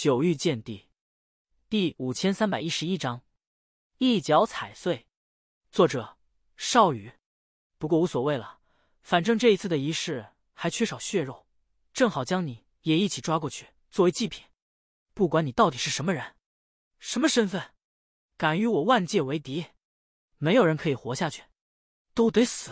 九域剑帝，第五千三百一十一章，一脚踩碎。作者：少宇。不过无所谓了，反正这一次的仪式还缺少血肉，正好将你也一起抓过去作为祭品。不管你到底是什么人，什么身份，敢与我万界为敌，没有人可以活下去，都得死。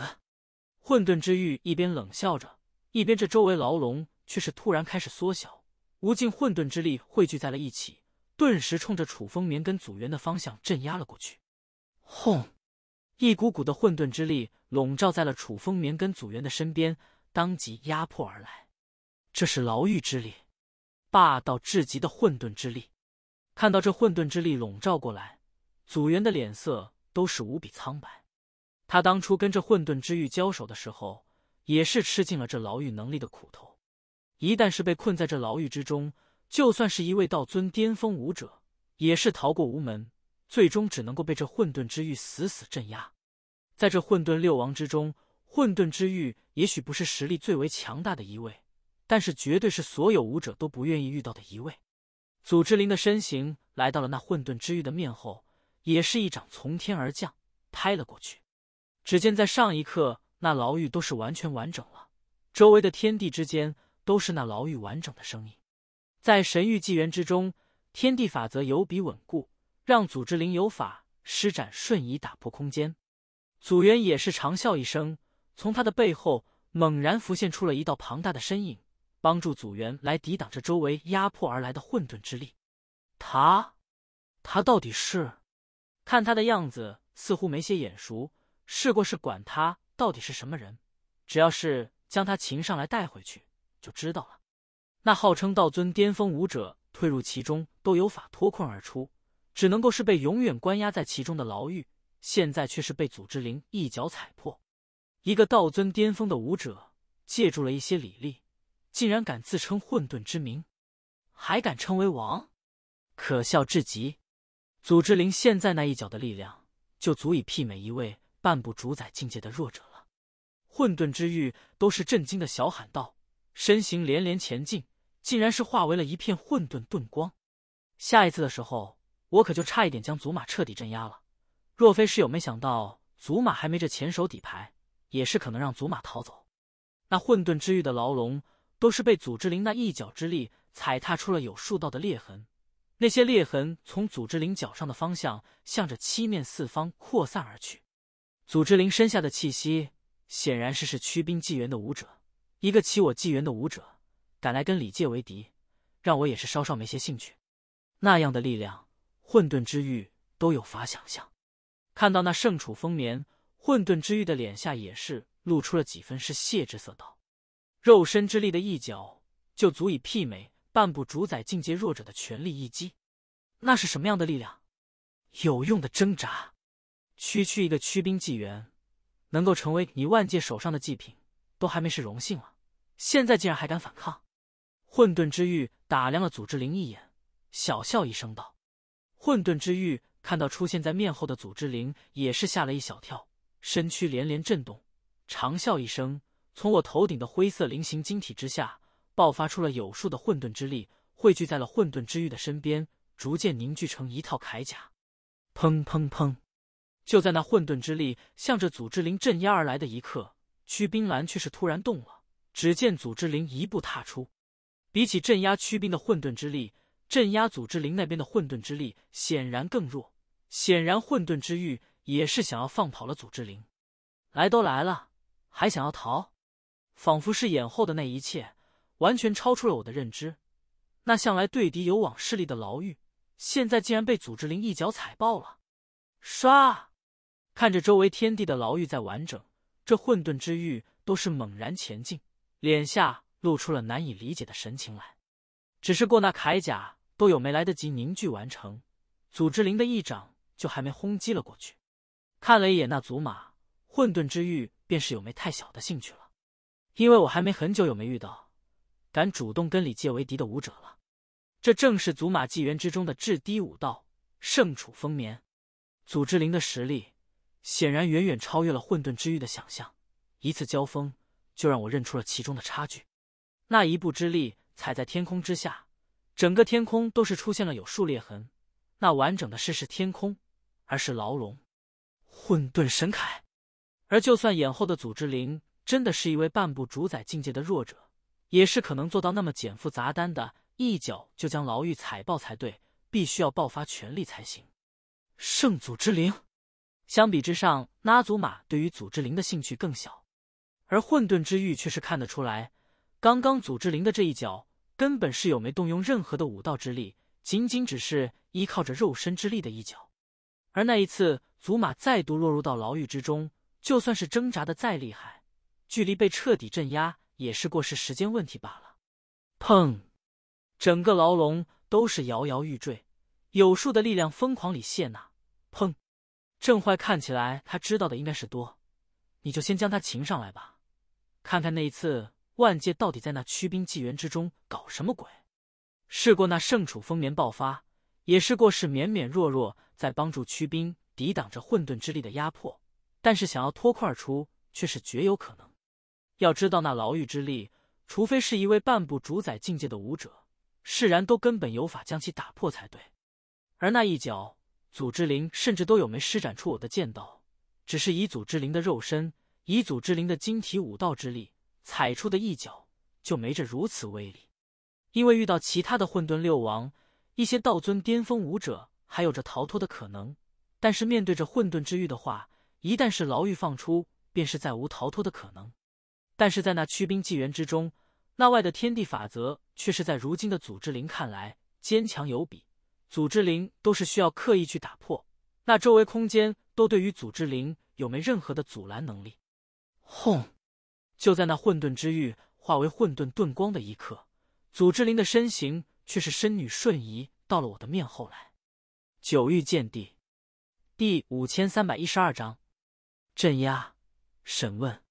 混沌之域一边冷笑着，一边这周围牢笼却是突然开始缩小。无尽混沌之力汇聚在了一起，顿时冲着楚风眠跟组员的方向镇压了过去。轰！一股股的混沌之力笼罩在了楚风眠跟组员的身边，当即压迫而来。这是牢狱之力，霸道至极的混沌之力。看到这混沌之力笼罩过来，组员的脸色都是无比苍白。他当初跟这混沌之狱交手的时候，也是吃尽了这牢狱能力的苦头。一旦是被困在这牢狱之中，就算是一位道尊巅峰武者，也是逃过无门，最终只能够被这混沌之狱死死镇压。在这混沌六王之中，混沌之狱也许不是实力最为强大的一位，但是绝对是所有武者都不愿意遇到的一位。祖之灵的身形来到了那混沌之狱的面后，也是一掌从天而降拍了过去。只见在上一刻，那牢狱都是完全完整了，周围的天地之间。都是那牢狱完整的声音，在神域纪元之中，天地法则有比稳固，让组织灵有法施展瞬移打破空间。组员也是长笑一声，从他的背后猛然浮现出了一道庞大的身影，帮助组员来抵挡这周围压迫而来的混沌之力。他，他到底是？看他的样子，似乎没些眼熟。试过是管他到底是什么人，只要是将他擒上来带回去。就知道了，那号称道尊巅峰武者退入其中都有法脱困而出，只能够是被永远关押在其中的牢狱。现在却是被组织灵一脚踩破，一个道尊巅峰的武者借助了一些礼力，竟然敢自称混沌之名，还敢称为王，可笑至极。组织灵现在那一脚的力量，就足以媲美一位半步主宰境界的弱者了。混沌之域都是震惊的小喊道。身形连连前进，竟然是化为了一片混沌遁光。下一次的时候，我可就差一点将祖玛彻底镇压了。若非是有没想到祖玛还没这前手底牌，也是可能让祖玛逃走。那混沌之域的牢笼都是被祖之灵那一脚之力踩踏出了有数道的裂痕，那些裂痕从祖之灵脚上的方向向着七面四方扩散而去。祖之灵身下的气息显然是是驱兵纪元的武者。一个起我纪元的武者，敢来跟李界为敌，让我也是稍稍没些兴趣。那样的力量，混沌之域都有法想象。看到那圣楚风眠，混沌之域的脸下也是露出了几分是谢之色，道：“肉身之力的一脚，就足以媲美半步主宰境界弱者的全力一击。那是什么样的力量？有用的挣扎？区区一个驱兵纪元，能够成为你万界手上的祭品，都还没是荣幸了。”现在竟然还敢反抗？混沌之玉打量了祖之灵一眼，小笑一声道：“混沌之玉看到出现在面后的祖之灵，也是吓了一小跳，身躯连连震动，长笑一声，从我头顶的灰色菱形晶体之下爆发出了有数的混沌之力，汇聚在了混沌之玉的身边，逐渐凝聚成一套铠甲。砰砰砰！就在那混沌之力向着祖之灵镇压而来的一刻，曲冰兰却是突然动了。”只见祖之灵一步踏出，比起镇压驱兵的混沌之力，镇压祖之灵那边的混沌之力显然更弱。显然混沌之域也是想要放跑了祖之灵，来都来了，还想要逃？仿佛是眼后的那一切，完全超出了我的认知。那向来对敌有往势力的牢狱，现在竟然被祖之灵一脚踩爆了！唰，看着周围天地的牢狱在完整，这混沌之域都是猛然前进。脸下露出了难以理解的神情来，只是过那铠甲都有没来得及凝聚完成，祖之灵的一掌就还没轰击了过去。看了一眼那祖玛，混沌之域便是有没太小的兴趣了，因为我还没很久有没遇到敢主动跟李界为敌的武者了。这正是祖玛纪元之中的至低武道，盛楚风眠。祖之灵的实力显然远远超越了混沌之域的想象，一次交锋。就让我认出了其中的差距。那一步之力踩在天空之下，整个天空都是出现了有数裂痕。那完整的不是天空，而是牢笼。混沌神铠。而就算眼后的组织灵真的是一位半步主宰境界的弱者，也是可能做到那么减负砸单的一脚就将牢狱踩爆才对，必须要爆发全力才行。圣祖之灵，相比之下，拉祖玛对于组织灵的兴趣更小。而混沌之域却是看得出来，刚刚祖之灵的这一脚根本是有没动用任何的武道之力，仅仅只是依靠着肉身之力的一脚。而那一次，祖玛再度落入到牢狱之中，就算是挣扎的再厉害，距离被彻底镇压也是过是时间问题罢了。砰！整个牢笼都是摇摇欲坠，有数的力量疯狂里谢纳。砰！郑坏看起来他知道的应该是多，你就先将他擒上来吧。看看那一次，万界到底在那驱兵纪元之中搞什么鬼？试过那圣楚风眠爆发，也试过是勉勉弱弱在帮助驱兵抵挡着混沌之力的压迫，但是想要脱困而出却是绝有可能。要知道那牢狱之力，除非是一位半步主宰境界的武者，释然都根本有法将其打破才对。而那一脚，祖之灵甚至都有没施展出我的剑道，只是以祖之灵的肉身。以祖之灵的晶体武道之力踩出的一脚就没着如此威力，因为遇到其他的混沌六王，一些道尊巅峰武者还有着逃脱的可能，但是面对着混沌之域的话，一旦是牢狱放出，便是再无逃脱的可能。但是在那驱兵纪元之中，那外的天地法则却是在如今的祖之灵看来坚强有比，祖之灵都是需要刻意去打破，那周围空间都对于祖之灵有没任何的阻拦能力。轰！就在那混沌之玉化为混沌遁光的一刻，祖之灵的身形却是身女瞬移到了我的面后来。九域剑帝第五千三百一十二章镇压审问。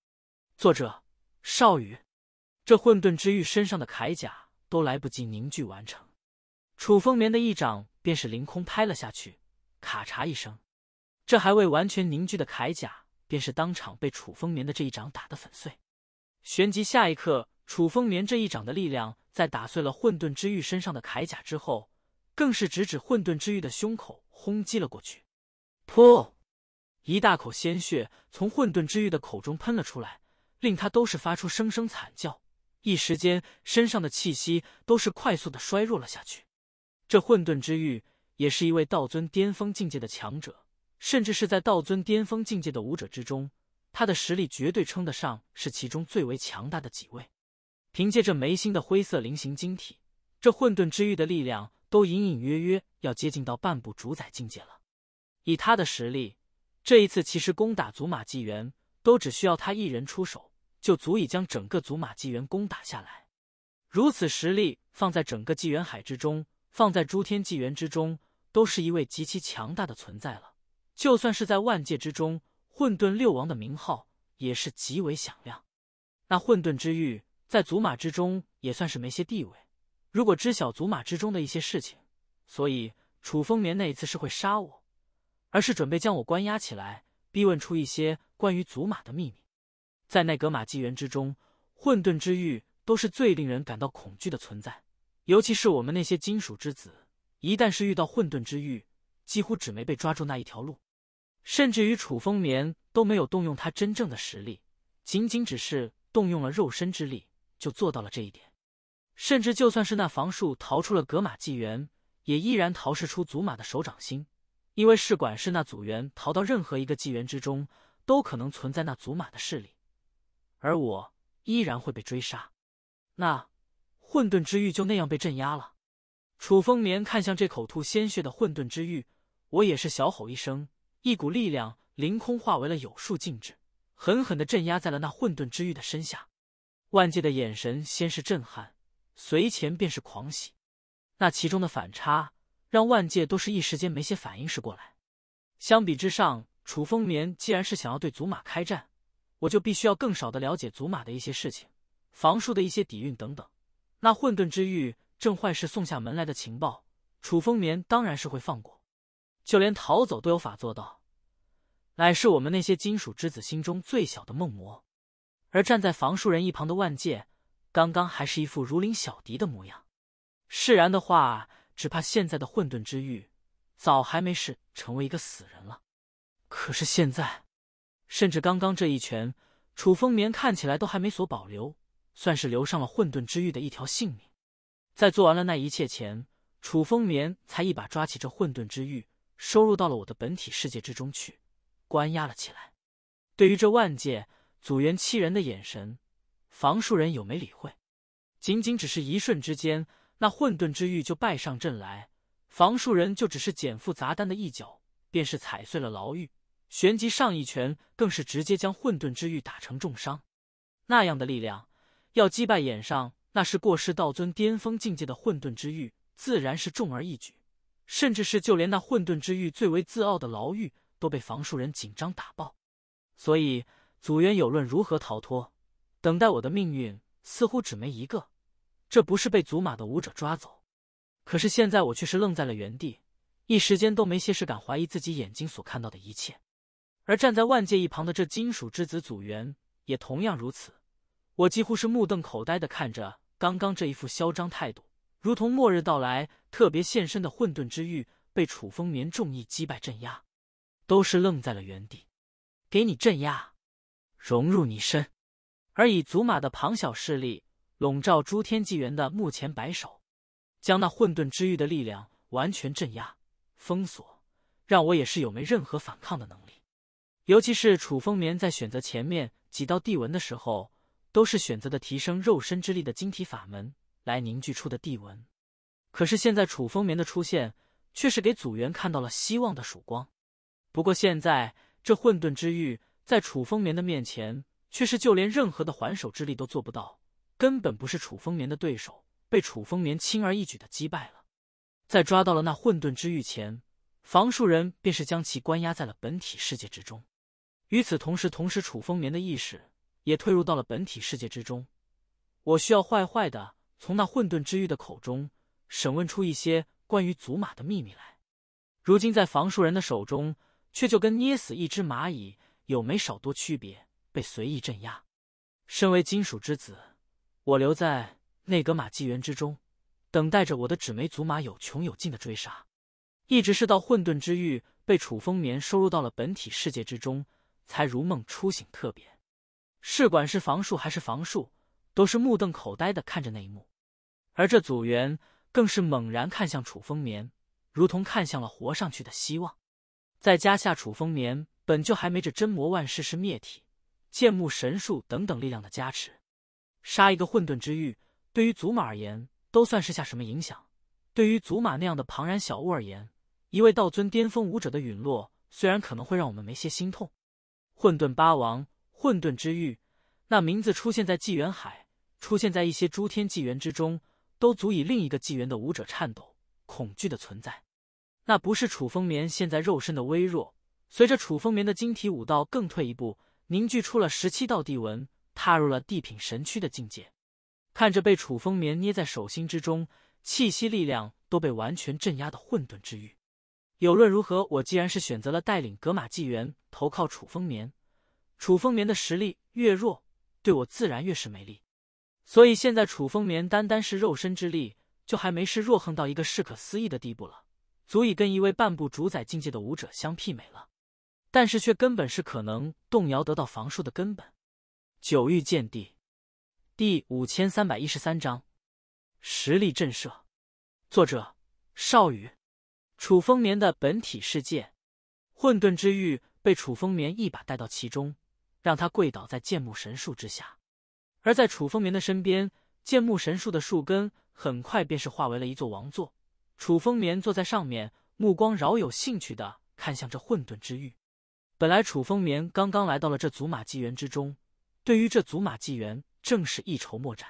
作者：少羽。这混沌之玉身上的铠甲都来不及凝聚完成，楚风眠的一掌便是凌空拍了下去，咔嚓一声，这还未完全凝聚的铠甲。便是当场被楚风眠的这一掌打得粉碎。旋即下一刻，楚风眠这一掌的力量在打碎了混沌之玉身上的铠甲之后，更是直指混沌之玉的胸口轰击了过去。噗！一大口鲜血从混沌之玉的口中喷了出来，令他都是发出声声惨叫，一时间身上的气息都是快速的衰弱了下去。这混沌之玉也是一位道尊巅峰境界的强者。甚至是在道尊巅峰境界的武者之中，他的实力绝对称得上是其中最为强大的几位。凭借着眉心的灰色菱形晶体，这混沌之域的力量都隐隐约约要接近到半步主宰境界了。以他的实力，这一次其实攻打祖玛纪元，都只需要他一人出手，就足以将整个祖玛纪元攻打下来。如此实力放在整个纪元海之中，放在诸天纪元之中，都是一位极其强大的存在了。就算是在万界之中，混沌六王的名号也是极为响亮。那混沌之域在祖玛之中也算是没些地位。如果知晓祖玛之中的一些事情，所以楚风眠那一次是会杀我，而是准备将我关押起来，逼问出一些关于祖玛的秘密。在奈格玛纪元之中，混沌之域都是最令人感到恐惧的存在，尤其是我们那些金属之子，一旦是遇到混沌之域，几乎只没被抓住那一条路，甚至于楚风眠都没有动用他真正的实力，仅仅只是动用了肉身之力就做到了这一点。甚至就算是那房树逃出了格玛纪元，也依然逃是出祖玛的手掌心，因为试管是那组员逃到任何一个纪元之中，都可能存在那祖玛的势力，而我依然会被追杀。那混沌之域就那样被镇压了。楚风眠看向这口吐鲜血的混沌之域。我也是小吼一声，一股力量凌空化为了有数禁制，狠狠的镇压在了那混沌之域的身下。万界的眼神先是震撼，随前便是狂喜，那其中的反差让万界都是一时间没些反应是过来。相比之上，楚风眠既然是想要对祖玛开战，我就必须要更少的了解祖玛的一些事情、房术的一些底蕴等等。那混沌之域正坏事送下门来的情报，楚风眠当然是会放过。就连逃走都有法做到，乃是我们那些金属之子心中最小的梦魔。而站在房树人一旁的万界，刚刚还是一副如临小敌的模样。释然的话，只怕现在的混沌之域，早还没是成为一个死人了。可是现在，甚至刚刚这一拳，楚风眠看起来都还没所保留，算是留上了混沌之域的一条性命。在做完了那一切前，楚风眠才一把抓起这混沌之玉。收入到了我的本体世界之中去，关押了起来。对于这万界组元七人的眼神，房树人有没理会？仅仅只是一瞬之间，那混沌之玉就败上阵来。房树人就只是减负砸丹的一脚，便是踩碎了牢狱。旋即上一拳，更是直接将混沌之玉打成重伤。那样的力量，要击败眼上那是过世道尊巅峰境界的混沌之玉，自然是重而易举。甚至是就连那混沌之域最为自傲的牢狱都被房树人紧张打爆，所以组员有论如何逃脱，等待我的命运似乎只没一个，这不是被祖玛的武者抓走，可是现在我却是愣在了原地，一时间都没些事敢怀疑自己眼睛所看到的一切，而站在万界一旁的这金属之子组员也同样如此，我几乎是目瞪口呆的看着刚刚这一副嚣张态度。如同末日到来，特别现身的混沌之域被楚风眠重力击败镇压，都是愣在了原地。给你镇压，融入你身。而以祖玛的庞小势力，笼罩诸天纪元的目前白首，将那混沌之域的力量完全镇压、封锁，让我也是有没任何反抗的能力。尤其是楚风眠在选择前面几道地纹的时候，都是选择的提升肉身之力的晶体法门。来凝聚出的地纹，可是现在楚风眠的出现却是给组员看到了希望的曙光。不过现在这混沌之域，在楚风眠的面前却是就连任何的还手之力都做不到，根本不是楚风眠的对手，被楚风眠轻而易举的击败了。在抓到了那混沌之域前，房树人便是将其关押在了本体世界之中。与此同时，同时楚风眠的意识也退入到了本体世界之中。我需要坏坏的。从那混沌之域的口中审问出一些关于祖玛的秘密来，如今在房树人的手中，却就跟捏死一只蚂蚁有没少多区别，被随意镇压。身为金属之子，我留在内格玛纪元之中，等待着我的纸媒祖玛有穷有尽的追杀，一直是到混沌之域被楚风眠收入到了本体世界之中，才如梦初醒。特别，是管是房树还是房树。都是目瞪口呆的看着那一幕，而这组员更是猛然看向楚风眠，如同看向了活上去的希望。在加下楚风眠本就还没这真魔万世是灭体、剑木神术等等力量的加持，杀一个混沌之域，对于祖玛而言都算是下什么影响？对于祖玛那样的庞然小物而言，一位道尊巅峰武者的陨落，虽然可能会让我们没些心痛。混沌八王、混沌之域，那名字出现在纪元海。出现在一些诸天纪元之中，都足以另一个纪元的武者颤抖、恐惧的存在。那不是楚风眠现在肉身的微弱，随着楚风眠的晶体武道更退一步，凝聚出了十七道地纹，踏入了地品神区的境界。看着被楚风眠捏在手心之中，气息、力量都被完全镇压的混沌之域，有论如何，我既然是选择了带领格玛纪元投靠楚风眠，楚风眠的实力越弱，对我自然越是没利。所以现在楚风眠单单是肉身之力，就还没是弱横到一个适可思议的地步了，足以跟一位半步主宰境界的武者相媲美了。但是却根本是可能动摇得到防术的根本。九域剑帝第五千三百一十三章实力震慑，作者：少羽。楚风眠的本体世界，混沌之域被楚风眠一把带到其中，让他跪倒在剑木神树之下。而在楚风眠的身边，剑木神树的树根很快便是化为了一座王座。楚风眠坐在上面，目光饶有兴趣的看向这混沌之域。本来楚风眠刚刚来到了这祖马纪元之中，对于这祖马纪元正是一筹莫展。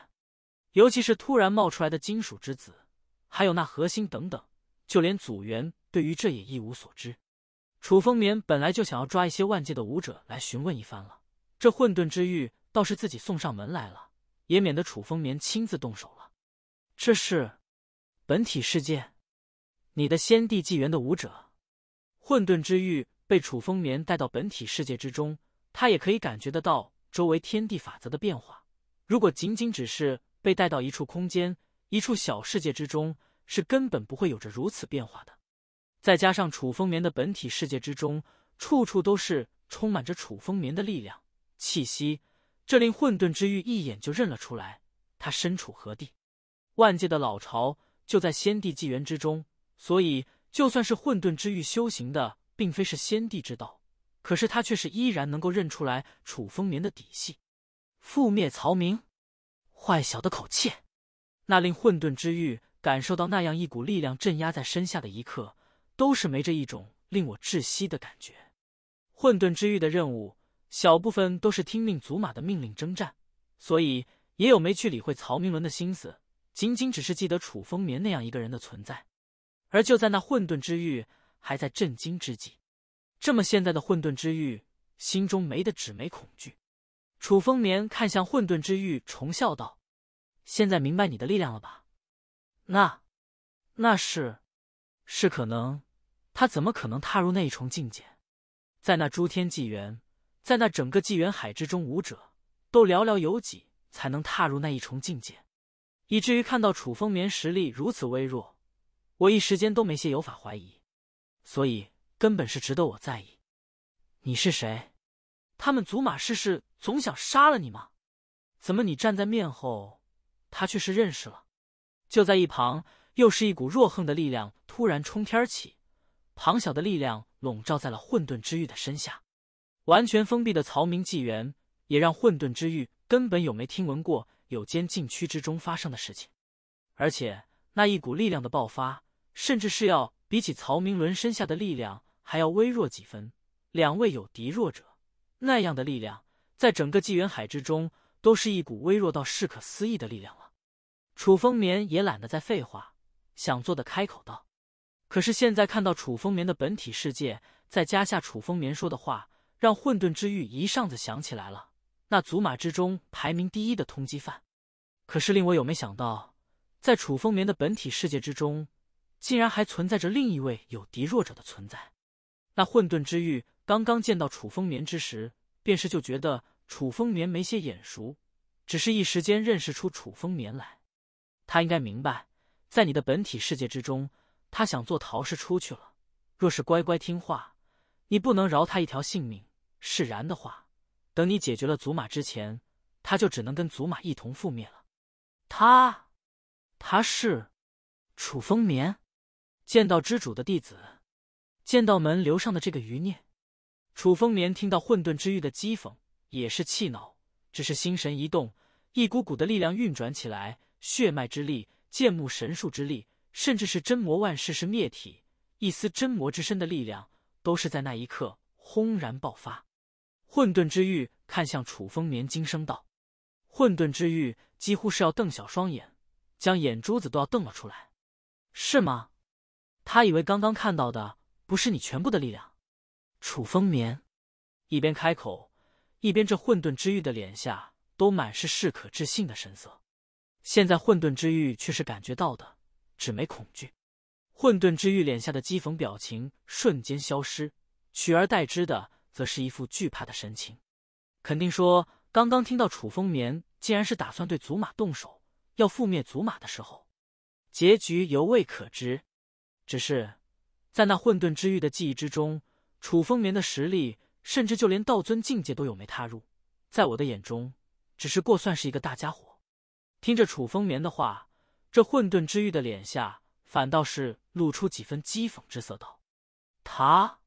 尤其是突然冒出来的金属之子，还有那核心等等，就连祖元对于这也一无所知。楚风眠本来就想要抓一些万界的武者来询问一番了，这混沌之域。倒是自己送上门来了，也免得楚风眠亲自动手了。这是本体世界，你的先帝纪元的武者，混沌之域被楚风眠带到本体世界之中，他也可以感觉得到周围天地法则的变化。如果仅仅只是被带到一处空间、一处小世界之中，是根本不会有着如此变化的。再加上楚风眠的本体世界之中，处处都是充满着楚风眠的力量气息。这令混沌之域一眼就认了出来，他身处何地？万界的老巢就在先帝纪元之中，所以就算是混沌之域修行的并非是先帝之道，可是他却是依然能够认出来楚风眠的底细。覆灭曹明，坏小的口气！那令混沌之域感受到那样一股力量镇压在身下的一刻，都是没着一种令我窒息的感觉。混沌之域的任务。小部分都是听命祖玛的命令征战，所以也有没去理会曹明伦的心思，仅仅只是记得楚风眠那样一个人的存在。而就在那混沌之域还在震惊之际，这么现在的混沌之域心中没的只没恐惧。楚风眠看向混沌之域，重笑道：“现在明白你的力量了吧？”那，那是，是可能，他怎么可能踏入那一重境界？在那诸天纪元。在那整个纪元海之中，武者都寥寥有几才能踏入那一重境界，以至于看到楚风眠实力如此微弱，我一时间都没些有法怀疑，所以根本是值得我在意。你是谁？他们祖马氏世总想杀了你吗？怎么你站在面后，他却是认识了？就在一旁，又是一股弱横的力量突然冲天起，庞小的力量笼罩在了混沌之域的身下。完全封闭的曹明纪元，也让混沌之域根本有没听闻过有间禁区之中发生的事情。而且那一股力量的爆发，甚至是要比起曹明伦身下的力量还要微弱几分。两位有敌弱者那样的力量，在整个纪元海之中，都是一股微弱到适可思议的力量了。楚风眠也懒得再废话，想做的开口道：“可是现在看到楚风眠的本体世界，再加下楚风眠说的话。”让混沌之玉一上子想起来了，那祖马之中排名第一的通缉犯。可是令我有没想到，在楚风眠的本体世界之中，竟然还存在着另一位有敌弱者的存在。那混沌之玉刚刚见到楚风眠之时，便是就觉得楚风眠没些眼熟，只是一时间认识出楚风眠来。他应该明白，在你的本体世界之中，他想做逃是出去了。若是乖乖听话，你不能饶他一条性命。是然的话，等你解决了祖玛之前，他就只能跟祖玛一同覆灭了。他，他是楚风眠，剑道之主的弟子，剑道门留上的这个余孽。楚风眠听到混沌之域的讥讽，也是气恼，只是心神一动，一股股的力量运转起来，血脉之力、剑木神树之力，甚至是真魔万世是灭体，一丝真魔之身的力量，都是在那一刻轰然爆发。混沌之玉看向楚风眠，惊声道：“混沌之玉几乎是要瞪小双眼，将眼珠子都要瞪了出来，是吗？他以为刚刚看到的不是你全部的力量。”楚风眠一边开口，一边这混沌之玉的脸下都满是适可置信的神色。现在混沌之玉却是感觉到的，只没恐惧。混沌之玉脸下的讥讽表情瞬间消失，取而代之的。则是一副惧怕的神情，肯定说：“刚刚听到楚风眠竟然是打算对祖玛动手，要覆灭祖玛的时候，结局犹未可知。只是，在那混沌之域的记忆之中，楚风眠的实力甚至就连道尊境界都有没踏入，在我的眼中，只是过算是一个大家伙。”听着楚风眠的话，这混沌之域的脸下反倒是露出几分讥讽之色，道：“他，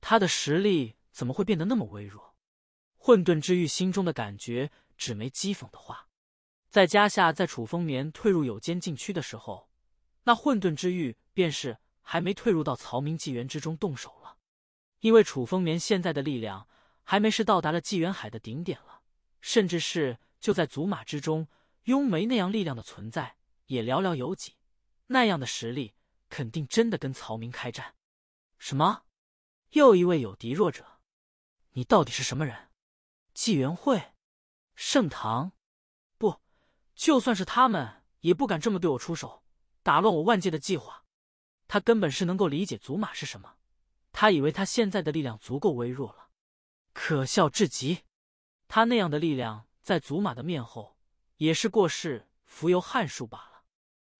他的实力。”怎么会变得那么微弱？混沌之域心中的感觉，只没讥讽的话。在加下，在楚风眠退入有间禁区的时候，那混沌之域便是还没退入到曹明纪元之中动手了。因为楚风眠现在的力量，还没是到达了纪元海的顶点了，甚至是就在祖马之中，雍梅那样力量的存在也寥寥有几。那样的实力，肯定真的跟曹明开战。什么？又一位有敌弱者？你到底是什么人？纪元会，盛唐，不，就算是他们也不敢这么对我出手，打乱我万界的计划。他根本是能够理解祖玛是什么，他以为他现在的力量足够微弱了，可笑至极。他那样的力量，在祖玛的面后也是过世浮游汉数罢了。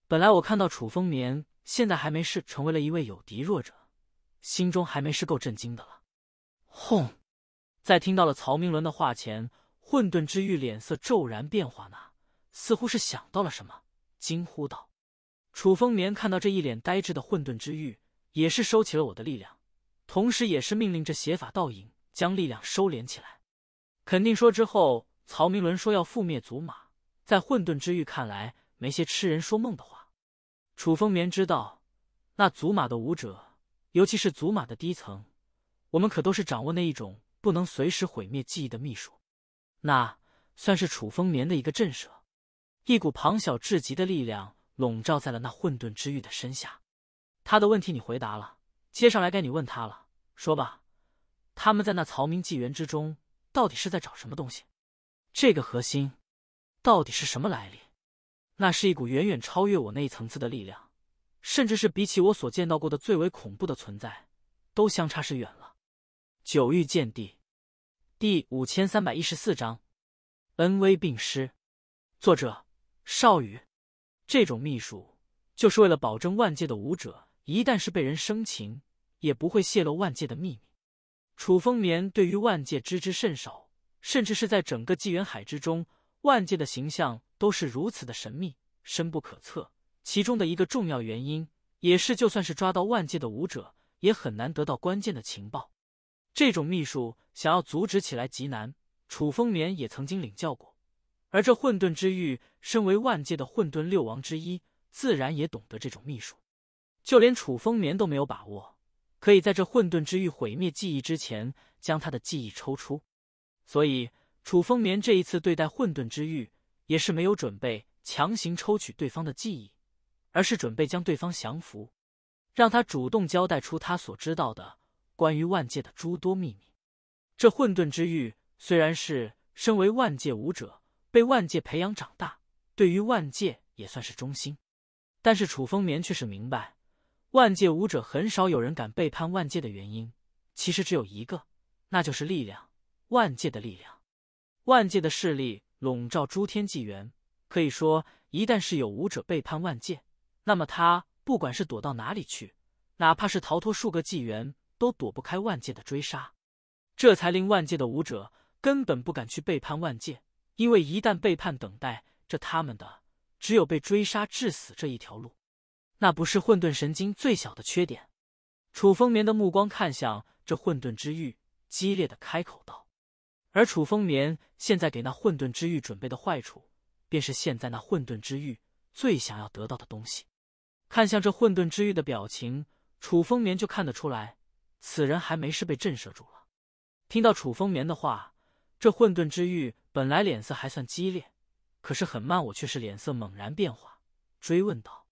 本来我看到楚风眠现在还没是成为了一位有敌弱者，心中还没是够震惊的了。轰！在听到了曹明伦的话前，混沌之玉脸色骤然变化，那似乎是想到了什么，惊呼道：“楚风眠，看到这一脸呆滞的混沌之玉，也是收起了我的力量，同时也是命令这邪法倒影将力量收敛起来。肯定说之后，曹明伦说要覆灭祖玛，在混沌之玉看来，没些痴人说梦的话。楚风眠知道，那祖玛的武者，尤其是祖玛的低层，我们可都是掌握那一种。”不能随时毁灭记忆的秘术，那算是楚风眠的一个震慑。一股庞小至极的力量笼罩在了那混沌之域的身下。他的问题你回答了，接上来该你问他了。说吧，他们在那曹明纪元之中到底是在找什么东西？这个核心到底是什么来历？那是一股远远超越我那一层次的力量，甚至是比起我所见到过的最为恐怖的存在，都相差是远了。九域剑帝，第五千三百一十四章恩威并施。作者：少羽。这种秘术就是为了保证万界的武者，一旦是被人生擒，也不会泄露万界的秘密。楚风眠对于万界知之甚少，甚至是在整个纪元海之中，万界的形象都是如此的神秘、深不可测。其中的一个重要原因，也是就算是抓到万界的武者，也很难得到关键的情报。这种秘术想要阻止起来极难，楚风眠也曾经领教过。而这混沌之域，身为万界的混沌六王之一，自然也懂得这种秘术。就连楚风眠都没有把握，可以在这混沌之域毁灭记忆之前将他的记忆抽出。所以，楚风眠这一次对待混沌之域，也是没有准备强行抽取对方的记忆，而是准备将对方降服，让他主动交代出他所知道的。关于万界的诸多秘密，这混沌之域虽然是身为万界武者，被万界培养长大，对于万界也算是忠心。但是楚风眠却是明白，万界武者很少有人敢背叛万界的原因，其实只有一个，那就是力量。万界的力量，万界的势力笼罩诸天纪元，可以说，一旦是有武者背叛万界，那么他不管是躲到哪里去，哪怕是逃脱数个纪元。都躲不开万界的追杀，这才令万界的武者根本不敢去背叛万界，因为一旦背叛，等待着他们的只有被追杀致死这一条路。那不是混沌神经最小的缺点。楚风眠的目光看向这混沌之域，激烈的开口道：“而楚风眠现在给那混沌之域准备的坏处，便是现在那混沌之域最想要得到的东西。看向这混沌之域的表情，楚风眠就看得出来。”此人还没事，被震慑住了。听到楚风眠的话，这混沌之玉本来脸色还算激烈，可是很慢，我却是脸色猛然变化，追问道：“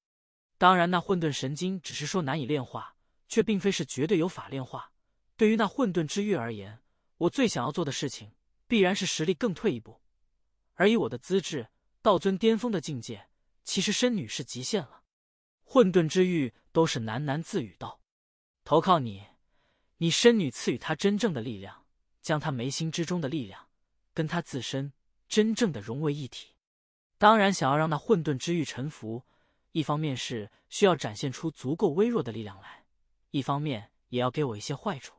当然，那混沌神经只是说难以炼化，却并非是绝对有法炼化。对于那混沌之玉而言，我最想要做的事情，必然是实力更退一步。而以我的资质，道尊巅峰的境界，其实身女是极限了。”混沌之玉都是喃喃自语道：“投靠你。”你身女赐予他真正的力量，将他眉心之中的力量跟他自身真正的融为一体。当然，想要让那混沌之域臣服，一方面是需要展现出足够微弱的力量来，一方面也要给我一些坏处。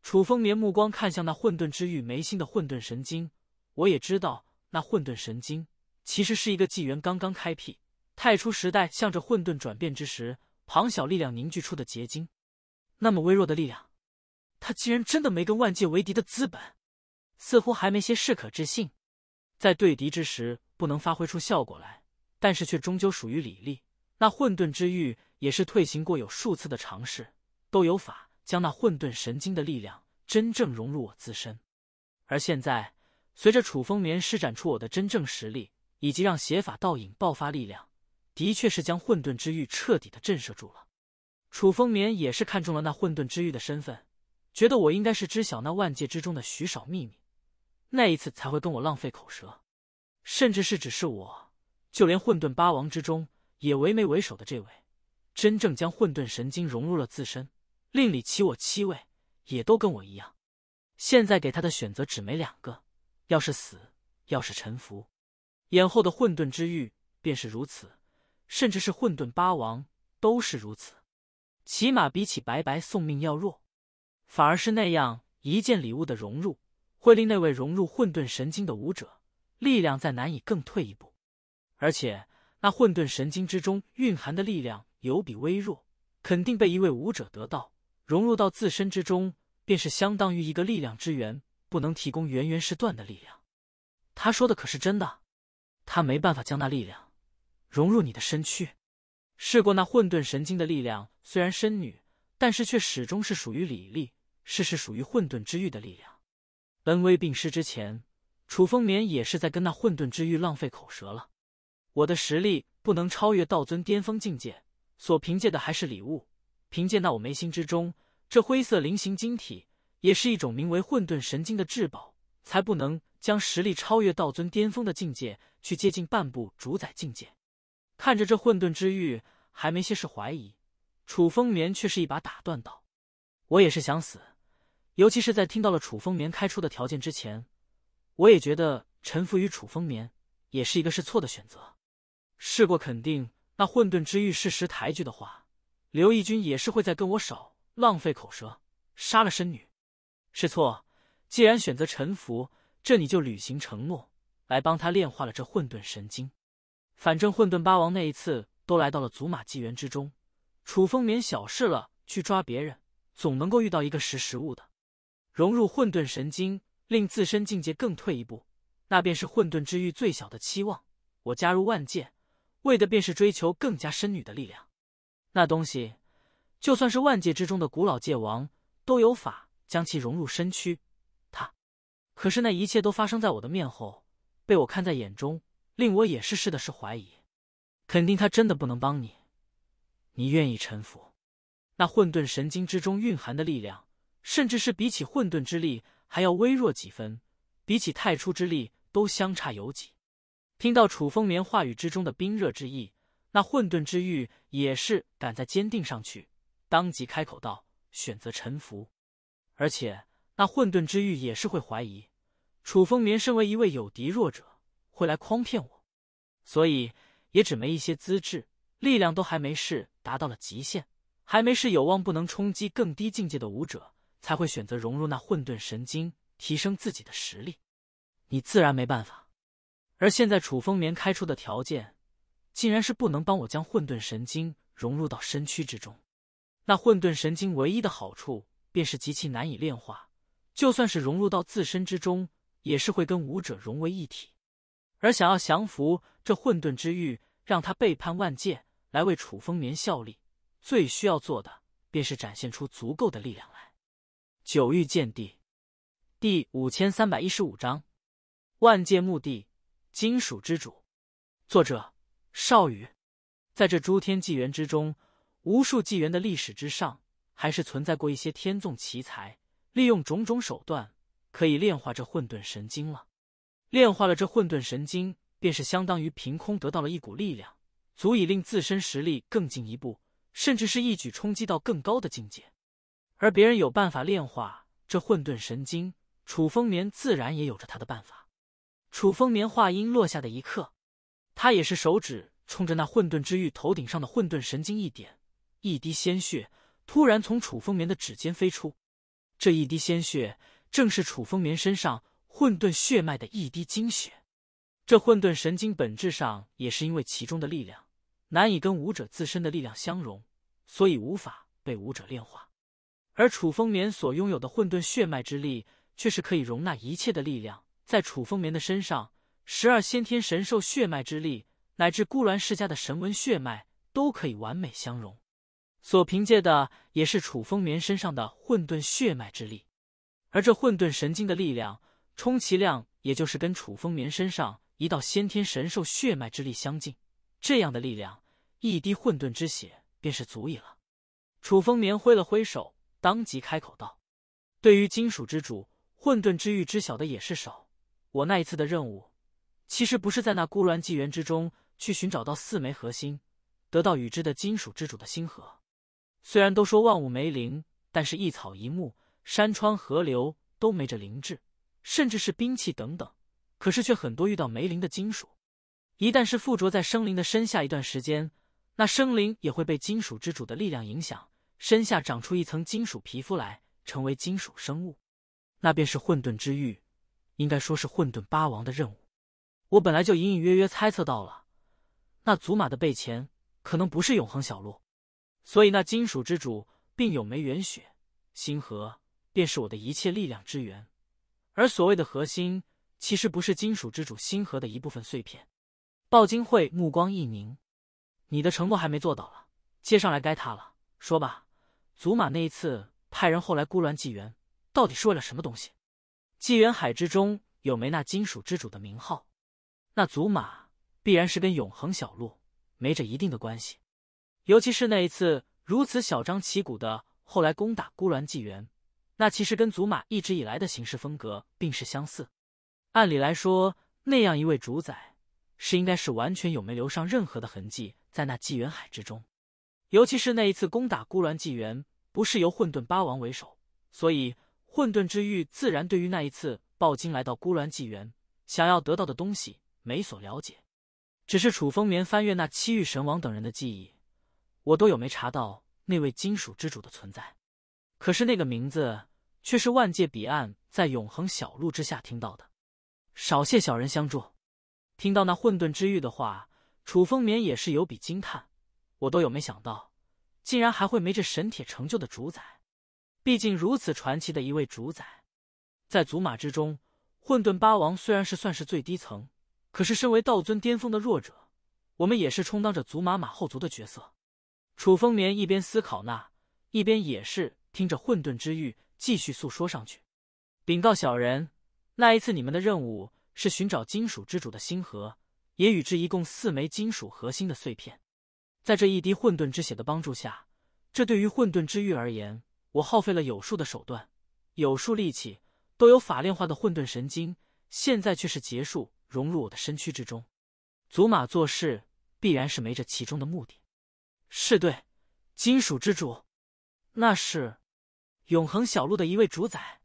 楚风眠目光看向那混沌之域眉心的混沌神经，我也知道那混沌神经其实是一个纪元刚刚开辟、太初时代向着混沌转变之时庞小力量凝聚出的结晶，那么微弱的力量。他竟然真的没跟万界为敌的资本，似乎还没些适可置信，在对敌之时不能发挥出效果来，但是却终究属于李丽。那混沌之域也是退行过有数次的尝试，都有法将那混沌神经的力量真正融入我自身。而现在，随着楚风眠施展出我的真正实力，以及让邪法倒影爆发力量，的确是将混沌之域彻底的震慑住了。楚风眠也是看中了那混沌之域的身份。觉得我应该是知晓那万界之中的许少秘密，那一次才会跟我浪费口舌，甚至是只是我，就连混沌八王之中也唯美为首的这位，真正将混沌神经融入了自身，另里其我七位也都跟我一样。现在给他的选择只没两个，要是死，要是臣服，眼后的混沌之域便是如此，甚至是混沌八王都是如此，起码比起白白送命要弱。反而是那样一件礼物的融入，会令那位融入混沌神经的武者力量再难以更退一步。而且那混沌神经之中蕴含的力量有比微弱，肯定被一位武者得到，融入到自身之中，便是相当于一个力量之源，不能提供源源是断的力量。他说的可是真的？他没办法将那力量融入你的身躯。试过那混沌神经的力量虽然身女，但是却始终是属于李丽。是是属于混沌之域的力量，恩威并施之前，楚风眠也是在跟那混沌之域浪费口舌了。我的实力不能超越道尊巅峰境界，所凭借的还是礼物，凭借那我眉心之中这灰色菱形晶体，也是一种名为混沌神经的至宝，才不能将实力超越道尊巅峰的境界，去接近半步主宰境界。看着这混沌之域还没些是怀疑，楚风眠却是一把打断道：“我也是想死。”尤其是在听到了楚风眠开出的条件之前，我也觉得臣服于楚风眠也是一个是错的选择。试过肯定那混沌之玉是识抬举的话，刘义军也是会在跟我手浪费口舌，杀了身女是错。既然选择臣服，这你就履行承诺，来帮他炼化了这混沌神经。反正混沌八王那一次都来到了祖玛纪元之中，楚风眠小试了去抓别人，总能够遇到一个识时务的。融入混沌神经，令自身境界更退一步，那便是混沌之域最小的期望。我加入万界，为的便是追求更加深女的力量。那东西，就算是万界之中的古老界王，都有法将其融入身躯。他，可是那一切都发生在我的面后，被我看在眼中，令我也是试的是怀疑，肯定他真的不能帮你。你愿意臣服？那混沌神经之中蕴含的力量。甚至是比起混沌之力还要微弱几分，比起太初之力都相差有几。听到楚风眠话语之中的冰热之意，那混沌之玉也是赶在坚定上去，当即开口道：“选择臣服。”而且那混沌之玉也是会怀疑，楚风眠身为一位有敌弱者，会来诓骗我，所以也只没一些资质，力量都还没是达到了极限，还没是有望不能冲击更低境界的武者。才会选择融入那混沌神经，提升自己的实力。你自然没办法。而现在楚风眠开出的条件，竟然是不能帮我将混沌神经融入到身躯之中。那混沌神经唯一的好处，便是极其难以炼化，就算是融入到自身之中，也是会跟武者融为一体。而想要降服这混沌之欲，让他背叛万界来为楚风眠效力，最需要做的，便是展现出足够的力量来。九域剑帝第五千三百一十五章：万界墓地，金属之主。作者：少宇。在这诸天纪元之中，无数纪元的历史之上，还是存在过一些天纵奇才，利用种种手段可以炼化这混沌神经了。炼化了这混沌神经，便是相当于凭空得到了一股力量，足以令自身实力更进一步，甚至是一举冲击到更高的境界。而别人有办法炼化这混沌神经，楚风眠自然也有着他的办法。楚风眠话音落下的一刻，他也是手指冲着那混沌之玉头顶上的混沌神经一点，一滴鲜血突然从楚风眠的指尖飞出。这一滴鲜血正是楚风眠身上混沌血脉的一滴精血。这混沌神经本质上也是因为其中的力量难以跟武者自身的力量相融，所以无法被武者炼化。而楚风眠所拥有的混沌血脉之力，却是可以容纳一切的力量。在楚风眠的身上，十二先天神兽血脉之力，乃至孤鸾世家的神纹血脉，都可以完美相融。所凭借的，也是楚风眠身上的混沌血脉之力。而这混沌神经的力量，充其量也就是跟楚风眠身上一道先天神兽血脉之力相近。这样的力量，一滴混沌之血便是足以了。楚风眠挥了挥手。当即开口道：“对于金属之主，混沌之域知晓的也是少。我那一次的任务，其实不是在那孤鸾纪元之中去寻找到四枚核心，得到与之的金属之主的星核。虽然都说万物梅灵，但是一草一木、山川河流都没着灵智，甚至是兵器等等，可是却很多遇到梅灵的金属，一旦是附着在生灵的身下一段时间，那生灵也会被金属之主的力量影响。”身下长出一层金属皮肤来，成为金属生物，那便是混沌之域，应该说是混沌八王的任务。我本来就隐隐约约猜测到了，那祖玛的背前可能不是永恒小路，所以那金属之主并有枚元血星河，便是我的一切力量之源。而所谓的核心，其实不是金属之主星河的一部分碎片。暴金慧目光一凝：“你的承诺还没做到，了接上来该他了。”说吧，祖玛那一次派人后来孤鸾纪元，到底是为了什么东西？纪元海之中有没那金属之主的名号？那祖玛必然是跟永恒小路没着一定的关系。尤其是那一次如此小张旗鼓的后来攻打孤鸾纪元，那其实跟祖玛一直以来的行事风格并是相似。按理来说，那样一位主宰，是应该是完全有没留上任何的痕迹在那纪元海之中。尤其是那一次攻打孤鸾纪元，不是由混沌八王为首，所以混沌之域自然对于那一次暴君来到孤鸾纪元想要得到的东西没所了解。只是楚风眠翻阅那七域神王等人的记忆，我都有没查到那位金属之主的存在。可是那个名字却是万界彼岸在永恒小路之下听到的。少谢小人相助。听到那混沌之域的话，楚风眠也是有笔惊叹。我都有没想到，竟然还会没这神铁成就的主宰。毕竟如此传奇的一位主宰，在祖玛之中，混沌八王虽然是算是最低层，可是身为道尊巅峰的弱者，我们也是充当着祖玛马后族的角色。楚风眠一边思考那，一边也是听着混沌之域继续诉说上去，禀告小人，那一次你们的任务是寻找金属之主的星核，也与之一共四枚金属核心的碎片。在这一滴混沌之血的帮助下，这对于混沌之域而言，我耗费了有数的手段、有数力气，都有法炼化的混沌神经。现在却是结束，融入我的身躯之中。祖玛做事必然是没这其中的目的。是，对金属之主，那是永恒小路的一位主宰。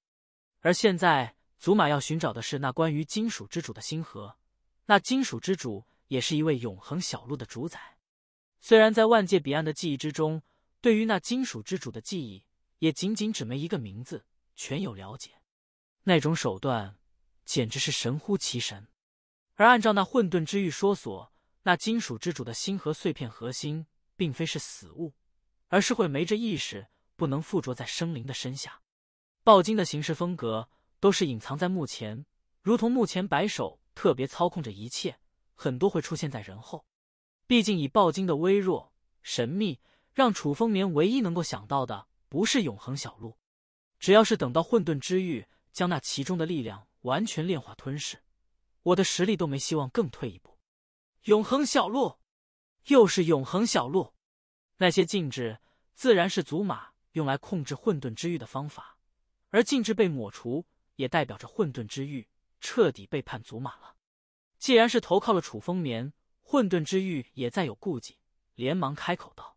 而现在，祖玛要寻找的是那关于金属之主的星河。那金属之主也是一位永恒小路的主宰。虽然在万界彼岸的记忆之中，对于那金属之主的记忆也仅仅只没一个名字，全有了解。那种手段简直是神乎其神。而按照那混沌之玉说所，那金属之主的星河碎片核心并非是死物，而是会没这意识，不能附着在生灵的身下。暴金的行事风格都是隐藏在目前，如同目前白手，特别操控着一切。很多会出现在人后。毕竟以暴君的微弱神秘，让楚风眠唯一能够想到的不是永恒小路。只要是等到混沌之域，将那其中的力量完全炼化吞噬，我的实力都没希望更退一步。永恒小路，又是永恒小路。那些禁制自然是祖玛用来控制混沌之域的方法，而禁制被抹除，也代表着混沌之域彻底背叛祖玛了。既然是投靠了楚风眠。混沌之域也再有顾忌，连忙开口道：“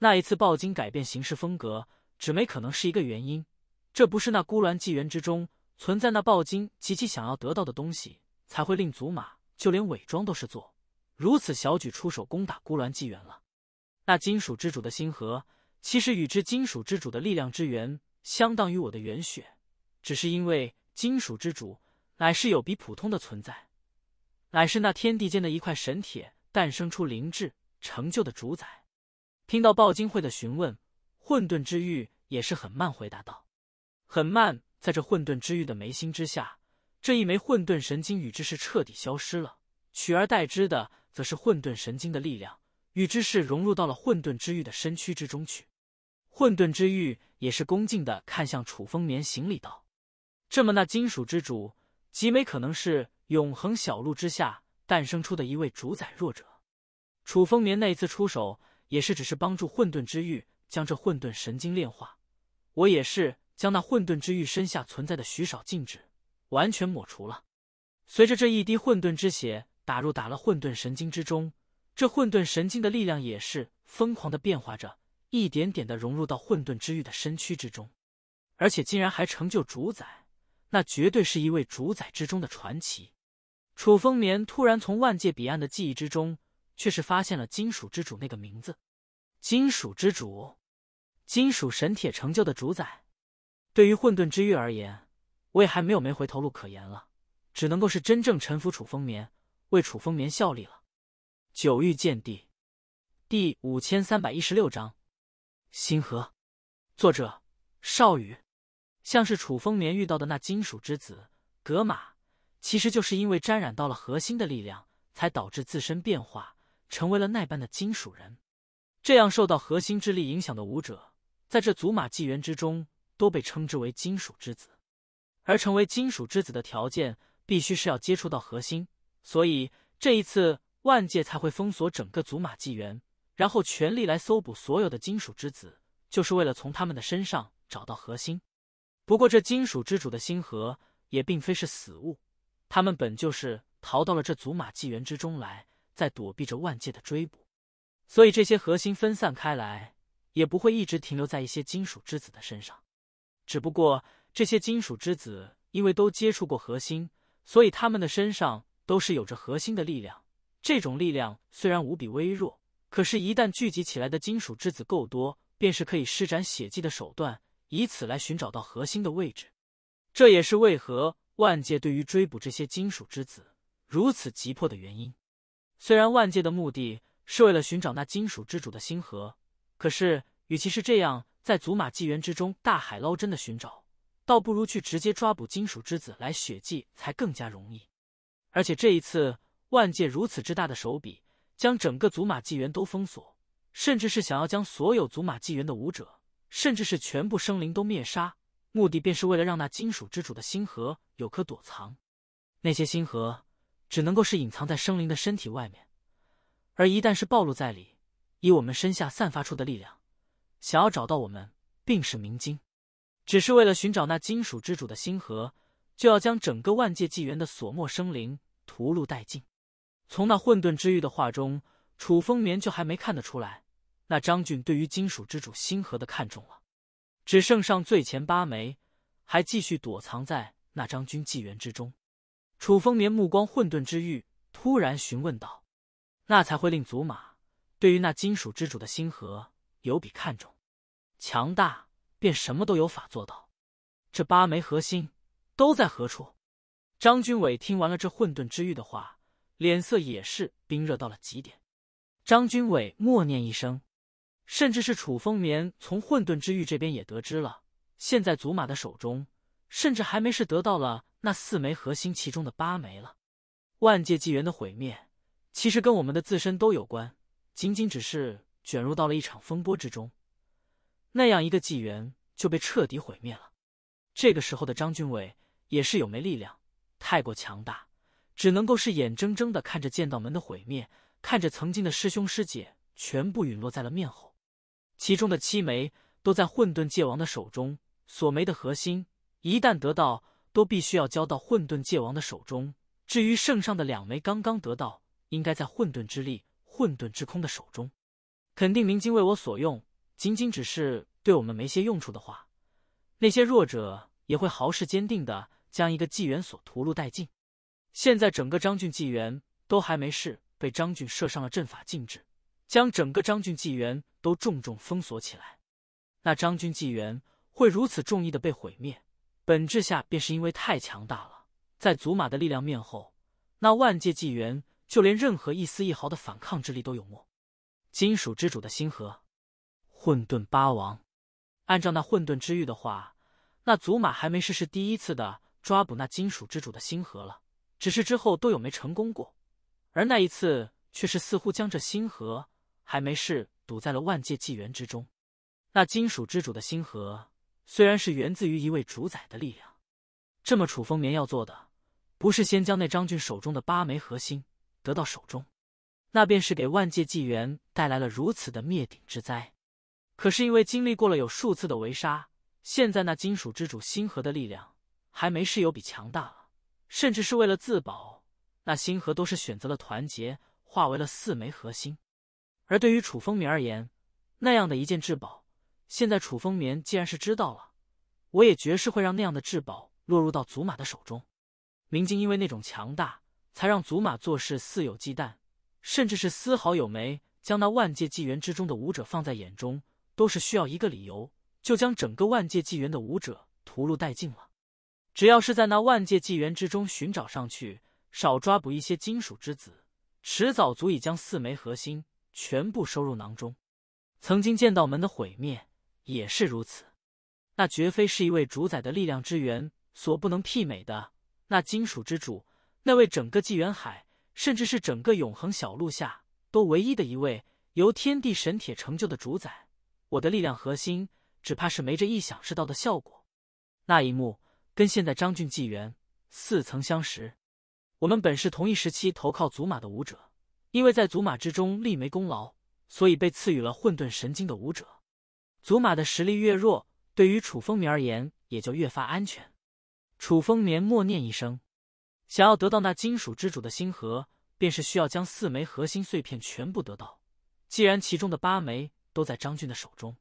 那一次暴金改变行事风格，只没可能是一个原因。这不是那孤鸾纪元之中存在那暴金极其想要得到的东西，才会令祖玛就连伪装都是做如此小举出手攻打孤鸾纪元了。那金属之主的星河，其实与之金属之主的力量之源，相当于我的元血，只是因为金属之主乃是有比普通的存在。”乃是那天地间的一块神铁诞生出灵智成就的主宰。听到暴金会的询问，混沌之玉也是很慢回答道：“很慢。”在这混沌之玉的眉心之下，这一枚混沌神经与之是彻底消失了，取而代之的则是混沌神经的力量与之是融入到了混沌之玉的身躯之中去。混沌之玉也是恭敬的看向楚风眠行礼道：“这么，那金属之主极没可能是。”永恒小路之下诞生出的一位主宰弱者，楚风眠那一次出手也是只是帮助混沌之玉将这混沌神经炼化，我也是将那混沌之玉身下存在的许少禁止完全抹除了。随着这一滴混沌之血打入打了混沌神经之中，这混沌神经的力量也是疯狂的变化着，一点点的融入到混沌之域的身躯之中，而且竟然还成就主宰，那绝对是一位主宰之中的传奇。楚风眠突然从万界彼岸的记忆之中，却是发现了“金属之主”那个名字。金属之主，金属神铁成就的主宰，对于混沌之域而言，我也还没有没回头路可言了，只能够是真正臣服楚风眠，为楚风眠效力了。九域剑帝第五千三百一十六章：星河。作者：少羽。像是楚风眠遇到的那金属之子格玛。其实就是因为沾染到了核心的力量，才导致自身变化，成为了那般的金属人。这样受到核心之力影响的武者，在这祖玛纪元之中，都被称之为金属之子。而成为金属之子的条件，必须是要接触到核心。所以这一次万界才会封锁整个祖玛纪元，然后全力来搜捕所有的金属之子，就是为了从他们的身上找到核心。不过这金属之主的星核，也并非是死物。他们本就是逃到了这祖玛纪元之中来，在躲避着万界的追捕，所以这些核心分散开来，也不会一直停留在一些金属之子的身上。只不过这些金属之子因为都接触过核心，所以他们的身上都是有着核心的力量。这种力量虽然无比微弱，可是，一旦聚集起来的金属之子够多，便是可以施展血迹的手段，以此来寻找到核心的位置。这也是为何。万界对于追捕这些金属之子如此急迫的原因，虽然万界的目的是为了寻找那金属之主的星河，可是与其是这样在祖玛纪元之中大海捞针的寻找，倒不如去直接抓捕金属之子来血祭才更加容易。而且这一次万界如此之大的手笔，将整个祖玛纪元都封锁，甚至是想要将所有祖玛纪元的武者，甚至是全部生灵都灭杀。目的便是为了让那金属之主的星河有颗躲藏，那些星河只能够是隐藏在生灵的身体外面，而一旦是暴露在里，以我们身下散发出的力量，想要找到我们，并是明金。只是为了寻找那金属之主的星河，就要将整个万界纪元的所末生灵屠戮殆尽。从那混沌之域的话中，楚风眠就还没看得出来，那张俊对于金属之主星河的看重了。只剩上最前八枚，还继续躲藏在那张军纪元之中。楚风眠目光混沌之域，突然询问道：“那才会令祖玛对于那金属之主的心核有比看重，强大便什么都有法做到。这八枚核心都在何处？”张军伟听完了这混沌之域的话，脸色也是冰热到了极点。张军伟默念一声。甚至是楚风眠从混沌之域这边也得知了，现在祖玛的手中甚至还没是得到了那四枚核心，其中的八枚了。万界纪元的毁灭其实跟我们的自身都有关，仅仅只是卷入到了一场风波之中，那样一个纪元就被彻底毁灭了。这个时候的张俊伟也是有没力量太过强大，只能够是眼睁睁的看着剑道门的毁灭，看着曾经的师兄师姐全部陨落在了面后。其中的七枚都在混沌界王的手中，所枚的核心一旦得到，都必须要交到混沌界王的手中。至于圣上的两枚刚刚得到，应该在混沌之力、混沌之空的手中，肯定明金为我所用。仅仅只是对我们没些用处的话，那些弱者也会豪势坚定的将一个纪元所屠戮殆尽。现在整个张俊纪元都还没事，被张俊设上了阵法禁制。将整个张俊纪元都重重封锁起来，那张俊纪元会如此重义的被毁灭，本质下便是因为太强大了。在祖玛的力量面后，那万界纪元就连任何一丝一毫的反抗之力都有没。金属之主的星河，混沌八王，按照那混沌之域的话，那祖玛还没试试第一次的抓捕那金属之主的星河了，只是之后都有没成功过，而那一次却是似乎将这星河。还没事，堵在了万界纪元之中。那金属之主的星河虽然是源自于一位主宰的力量，这么楚风眠要做的，不是先将那张俊手中的八枚核心得到手中，那便是给万界纪元带来了如此的灭顶之灾。可是因为经历过了有数次的围杀，现在那金属之主星河的力量还没是有比强大了，甚至是为了自保，那星河都是选择了团结，化为了四枚核心。而对于楚风眠而言，那样的一件至宝，现在楚风眠既然是知道了，我也绝是会让那样的至宝落入到祖玛的手中。明镜因为那种强大，才让祖玛做事似有忌惮，甚至是丝毫有没将那万界纪元之中的武者放在眼中，都是需要一个理由就将整个万界纪元的武者屠戮殆尽了。只要是在那万界纪元之中寻找上去，少抓捕一些金属之子，迟早足以将四枚核心。全部收入囊中。曾经剑道门的毁灭也是如此，那绝非是一位主宰的力量之源所不能媲美的。那金属之主，那位整个纪元海，甚至是整个永恒小路下都唯一的一位由天地神铁成就的主宰，我的力量核心只怕是没这意想是到的效果。那一幕跟现在张俊纪元似曾相识。我们本是同一时期投靠祖马的武者。因为在祖玛之中立没功劳，所以被赐予了混沌神经的武者。祖玛的实力越弱，对于楚风眠而言也就越发安全。楚风眠默念一声，想要得到那金属之主的星河，便是需要将四枚核心碎片全部得到。既然其中的八枚都在张俊的手中，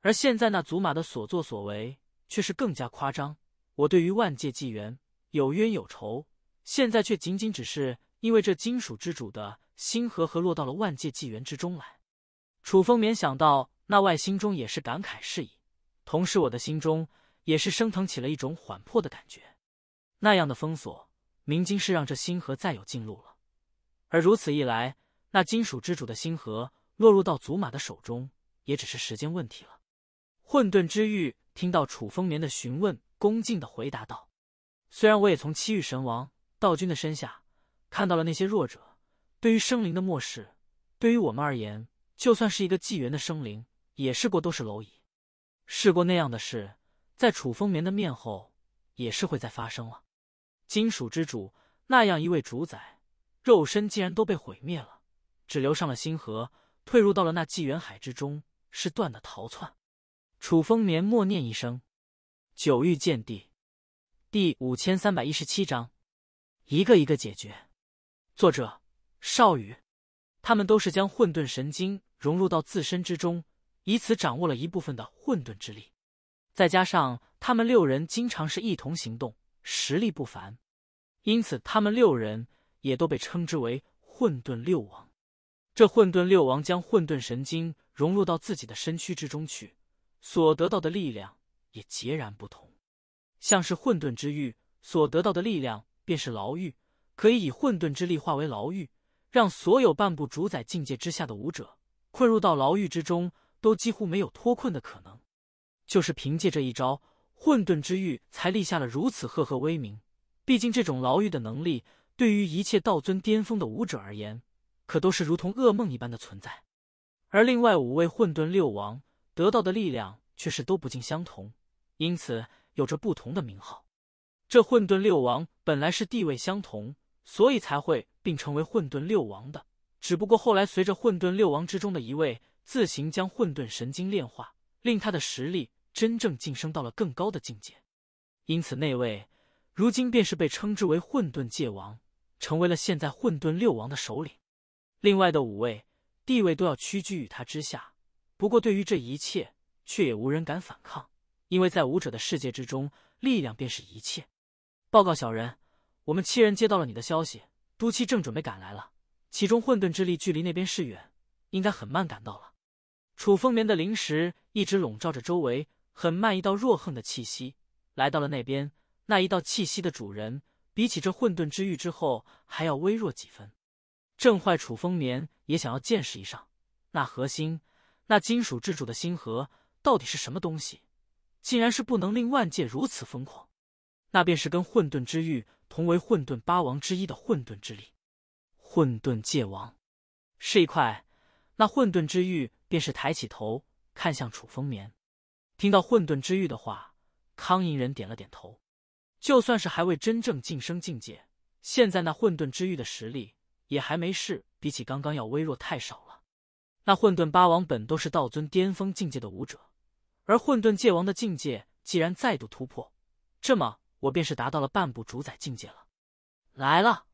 而现在那祖玛的所作所为却是更加夸张。我对于万界纪元有冤有仇，现在却仅仅只是。因为这金属之主的星河和落到了万界纪元之中来，楚风眠想到那外星中也是感慨不已，同时我的心中也是升腾起了一种缓迫的感觉。那样的封锁，明经是让这星河再有进路了，而如此一来，那金属之主的星河落入到祖玛的手中，也只是时间问题了。混沌之域听到楚风眠的询问，恭敬的回答道：“虽然我也从七域神王道君的身下。”看到了那些弱者对于生灵的漠视，对于我们而言，就算是一个纪元的生灵，也试过都是蝼蚁。试过那样的事，在楚风眠的面后，也是会再发生了。金属之主那样一位主宰，肉身竟然都被毁灭了，只留上了星河，退入到了那纪元海之中，是断的逃窜。楚风眠默念一声：“九域剑帝，第五千三百一十七章，一个一个解决。”作者少宇，他们都是将混沌神经融入到自身之中，以此掌握了一部分的混沌之力。再加上他们六人经常是一同行动，实力不凡，因此他们六人也都被称之为混沌六王。这混沌六王将混沌神经融入到自己的身躯之中去，所得到的力量也截然不同。像是混沌之玉所得到的力量，便是牢狱。可以以混沌之力化为牢狱，让所有半步主宰境界之下的武者困入到牢狱之中，都几乎没有脱困的可能。就是凭借这一招，混沌之域才立下了如此赫赫威名。毕竟，这种牢狱的能力对于一切道尊巅峰的武者而言，可都是如同噩梦一般的存在。而另外五位混沌六王得到的力量却是都不尽相同，因此有着不同的名号。这混沌六王本来是地位相同。所以才会并成为混沌六王的，只不过后来随着混沌六王之中的一位自行将混沌神经炼化，令他的实力真正晋升到了更高的境界。因此那位如今便是被称之为混沌界王，成为了现在混沌六王的首领。另外的五位地位都要屈居于他之下。不过对于这一切，却也无人敢反抗，因为在武者的世界之中，力量便是一切。报告小人。我们七人接到了你的消息，都七正准备赶来了。其中混沌之力距离那边是远，应该很慢赶到了。楚风眠的灵石一直笼罩着周围，很慢一道弱横的气息来到了那边。那一道气息的主人，比起这混沌之域之后还要微弱几分。正坏楚风眠也想要见识一上那核心，那金属之主的星核到底是什么东西？竟然是不能令万界如此疯狂，那便是跟混沌之域。同为混沌八王之一的混沌之力，混沌界王，是一块。那混沌之玉便是抬起头看向楚风眠。听到混沌之玉的话，康银人点了点头。就算是还未真正晋升境界，现在那混沌之玉的实力也还没事，比起刚刚要微弱太少了。那混沌八王本都是道尊巅峰境界的武者，而混沌界王的境界既然再度突破，这么。我便是达到了半步主宰境界了。来了，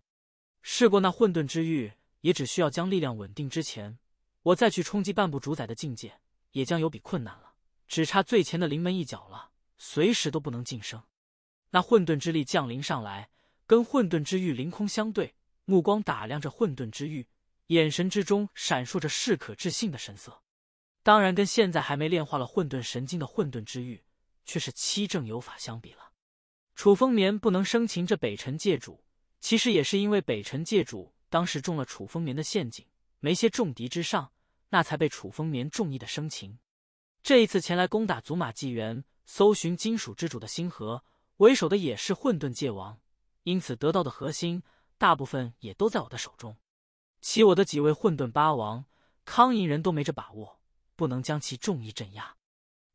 试过那混沌之域，也只需要将力量稳定之前，我再去冲击半步主宰的境界，也将有比困难了。只差最前的临门一脚了，随时都不能晋升。那混沌之力降临上来，跟混沌之域凌空相对，目光打量着混沌之域，眼神之中闪烁着适可置信的神色。当然，跟现在还没炼化了混沌神经的混沌之域，却是七正有法相比了。楚风眠不能生擒这北辰界主，其实也是因为北辰界主当时中了楚风眠的陷阱，没些重敌之上，那才被楚风眠重意的生擒。这一次前来攻打祖玛纪元，搜寻金属之主的星河，为首的也是混沌界王，因此得到的核心大部分也都在我的手中。其我的几位混沌八王，康银人都没这把握，不能将其重意镇压。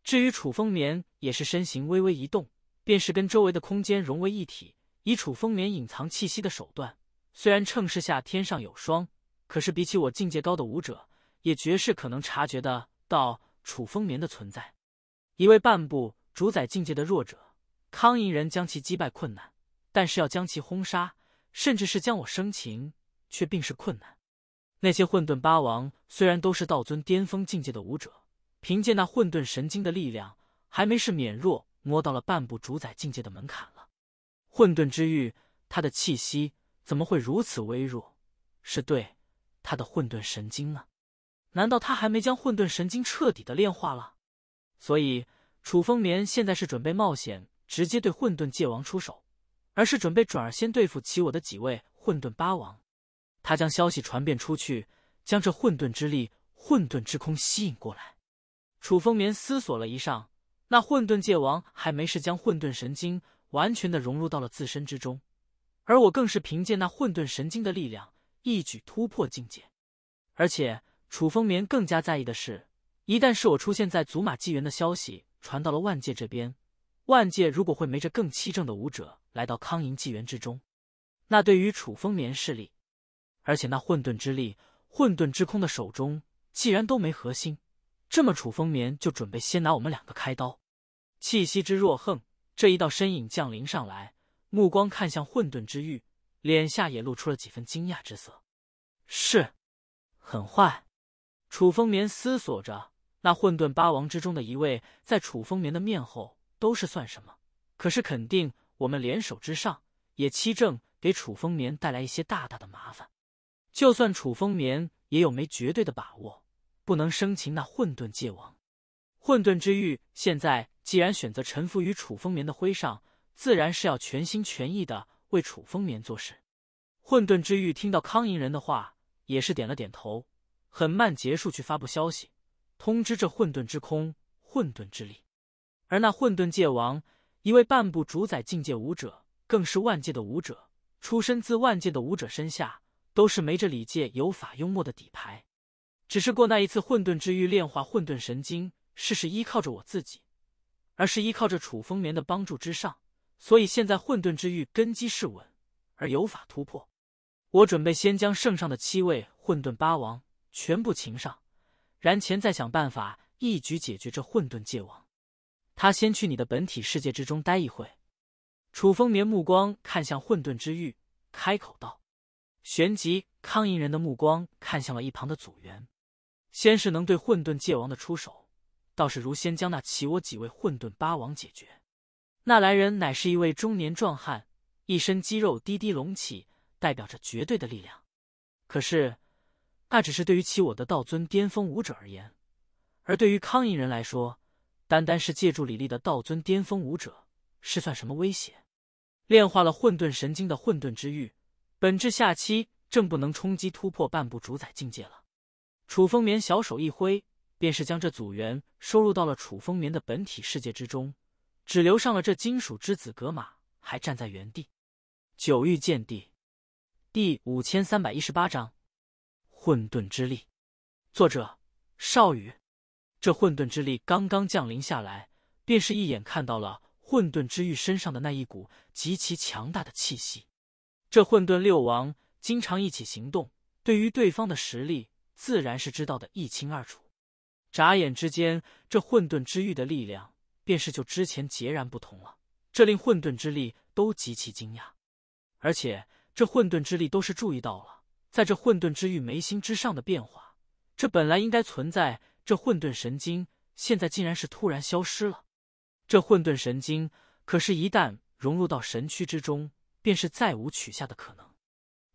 至于楚风眠，也是身形微微一动。便是跟周围的空间融为一体，以楚风眠隐藏气息的手段，虽然称势下天上有霜，可是比起我境界高的武者，也绝是可能察觉得到楚风眠的存在。一位半步主宰境界的弱者，康银人将其击败困难，但是要将其轰杀，甚至是将我生擒，却并是困难。那些混沌八王虽然都是道尊巅峰境界的武者，凭借那混沌神经的力量，还没是免弱。摸到了半步主宰境界的门槛了。混沌之域，他的气息怎么会如此微弱？是对他的混沌神经呢？难道他还没将混沌神经彻底的炼化了？所以，楚风眠现在是准备冒险直接对混沌界王出手，而是准备转而先对付起我的几位混沌八王。他将消息传遍出去，将这混沌之力、混沌之空吸引过来。楚风眠思索了一上。那混沌界王还没是将混沌神经完全的融入到了自身之中，而我更是凭借那混沌神经的力量一举突破境界。而且楚风眠更加在意的是，一旦是我出现在祖玛纪元的消息传到了万界这边，万界如果会没着更气正的武者来到康营纪元之中，那对于楚风眠势力，而且那混沌之力、混沌之空的手中既然都没核心。这么，楚风眠就准备先拿我们两个开刀。气息之若横，这一道身影降临上来，目光看向混沌之域，脸下也露出了几分惊讶之色。是，很坏。楚风眠思索着，那混沌八王之中的一位，在楚风眠的面后都是算什么？可是肯定，我们联手之上，也七正给楚风眠带来一些大大的麻烦。就算楚风眠也有没绝对的把握。不能生擒那混沌界王，混沌之域现在既然选择臣服于楚风眠的麾上，自然是要全心全意的为楚风眠做事。混沌之域听到康银人的话，也是点了点头，很慢结束去发布消息，通知这混沌之空、混沌之力。而那混沌界王，一位半步主宰境界武者，更是万界的武者，出身自万界的武者身下，都是没这礼界有法幽默的底牌。只是过那一次混沌之域炼化混沌神经，事事依靠着我自己，而是依靠着楚风眠的帮助之上，所以现在混沌之域根基是稳，而有法突破。我准备先将圣上的七位混沌八王全部擒上，然前再想办法一举解决这混沌界王。他先去你的本体世界之中待一会。楚风眠目光看向混沌之域，开口道。旋即，康银人的目光看向了一旁的组员。先是能对混沌界王的出手，倒是如先将那其我几位混沌八王解决。那来人乃是一位中年壮汉，一身肌肉滴滴隆起，代表着绝对的力量。可是，那只是对于其我的道尊巅峰武者而言，而对于康银人来说，单单是借助李丽的道尊巅峰武者是算什么威胁？炼化了混沌神经的混沌之域，本质下期正不能冲击突破半步主宰境界了。楚风眠小手一挥，便是将这组员收入到了楚风眠的本体世界之中，只留上了这金属之子格玛还站在原地。九域剑帝第五千三百一十八章：混沌之力。作者：少宇。这混沌之力刚刚降临下来，便是一眼看到了混沌之玉身上的那一股极其强大的气息。这混沌六王经常一起行动，对于对方的实力。自然是知道的一清二楚，眨眼之间，这混沌之域的力量便是就之前截然不同了，这令混沌之力都极其惊讶，而且这混沌之力都是注意到了，在这混沌之域眉心之上的变化，这本来应该存在这混沌神经，现在竟然是突然消失了，这混沌神经，可是，一旦融入到神躯之中，便是再无取下的可能，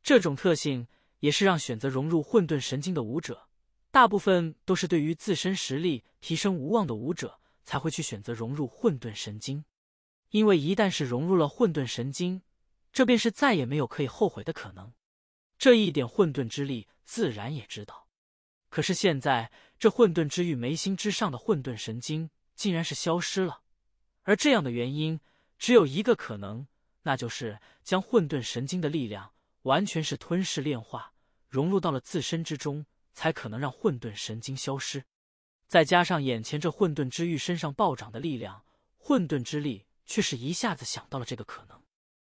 这种特性。也是让选择融入混沌神经的武者，大部分都是对于自身实力提升无望的武者才会去选择融入混沌神经，因为一旦是融入了混沌神经，这便是再也没有可以后悔的可能。这一点混沌之力自然也知道，可是现在这混沌之域眉心之上的混沌神经竟然是消失了，而这样的原因只有一个可能，那就是将混沌神经的力量完全是吞噬炼化。融入到了自身之中，才可能让混沌神经消失。再加上眼前这混沌之玉身上暴涨的力量，混沌之力却是一下子想到了这个可能。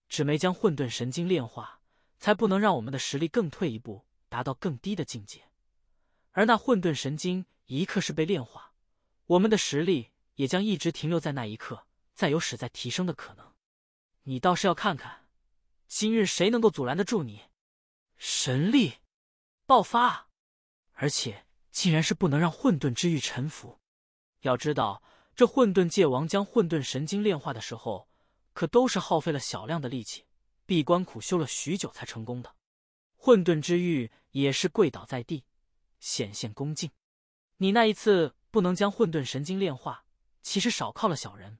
只没将混沌神经炼化，才不能让我们的实力更退一步，达到更低的境界。而那混沌神经一刻是被炼化，我们的实力也将一直停留在那一刻，再有使在提升的可能。你倒是要看看，今日谁能够阻拦得住你？神力。爆发，而且竟然是不能让混沌之域臣服。要知道，这混沌界王将混沌神经炼化的时候，可都是耗费了小量的力气，闭关苦修了许久才成功的。混沌之域也是跪倒在地，显现恭敬。你那一次不能将混沌神经炼化，其实少靠了小人。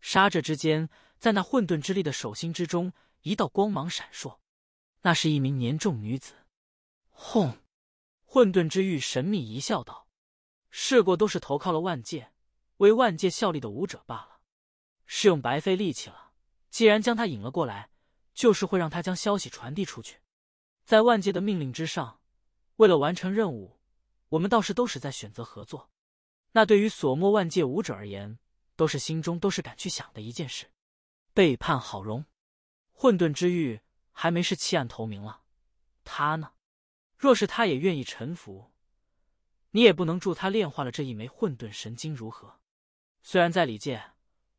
杀者之间，在那混沌之力的手心之中，一道光芒闪烁。那是一名年重女子。轰！混沌之域神秘一笑，道：“试过都是投靠了万界，为万界效力的武者罢了，是用白费力气了。既然将他引了过来，就是会让他将消息传递出去，在万界的命令之上，为了完成任务，我们倒是都是在选择合作。那对于所莫万界武者而言，都是心中都是敢去想的一件事。背叛好荣，混沌之域还没是弃暗投明了，他呢？”若是他也愿意臣服，你也不能助他炼化了这一枚混沌神经，如何？虽然在里界，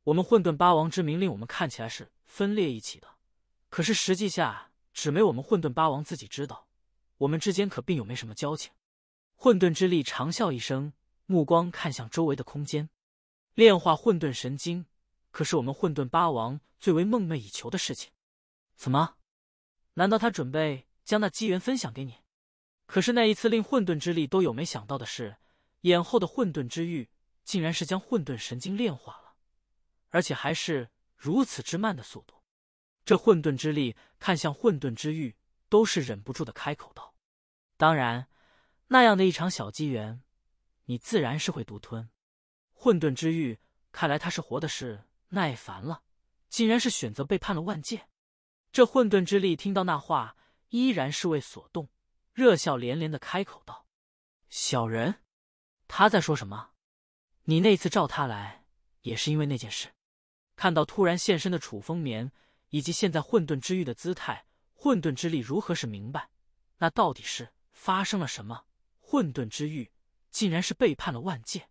我们混沌八王之名令我们看起来是分裂一起的，可是实际下，只没我们混沌八王自己知道，我们之间可并有没什么交情。混沌之力长笑一声，目光看向周围的空间，炼化混沌神经，可是我们混沌八王最为梦寐以求的事情。怎么？难道他准备将那机缘分享给你？可是那一次令混沌之力都有没想到的是，眼后的混沌之域竟然是将混沌神经炼化了，而且还是如此之慢的速度。这混沌之力看向混沌之域，都是忍不住的开口道：“当然，那样的一场小机缘，你自然是会独吞。”混沌之域看来他是活的是耐烦了，竟然是选择背叛了万界。这混沌之力听到那话，依然是为所动。热笑连连的开口道：“小人，他在说什么？你那次召他来，也是因为那件事。看到突然现身的楚风眠，以及现在混沌之域的姿态，混沌之力如何是明白？那到底是发生了什么？混沌之域竟然是背叛了万界！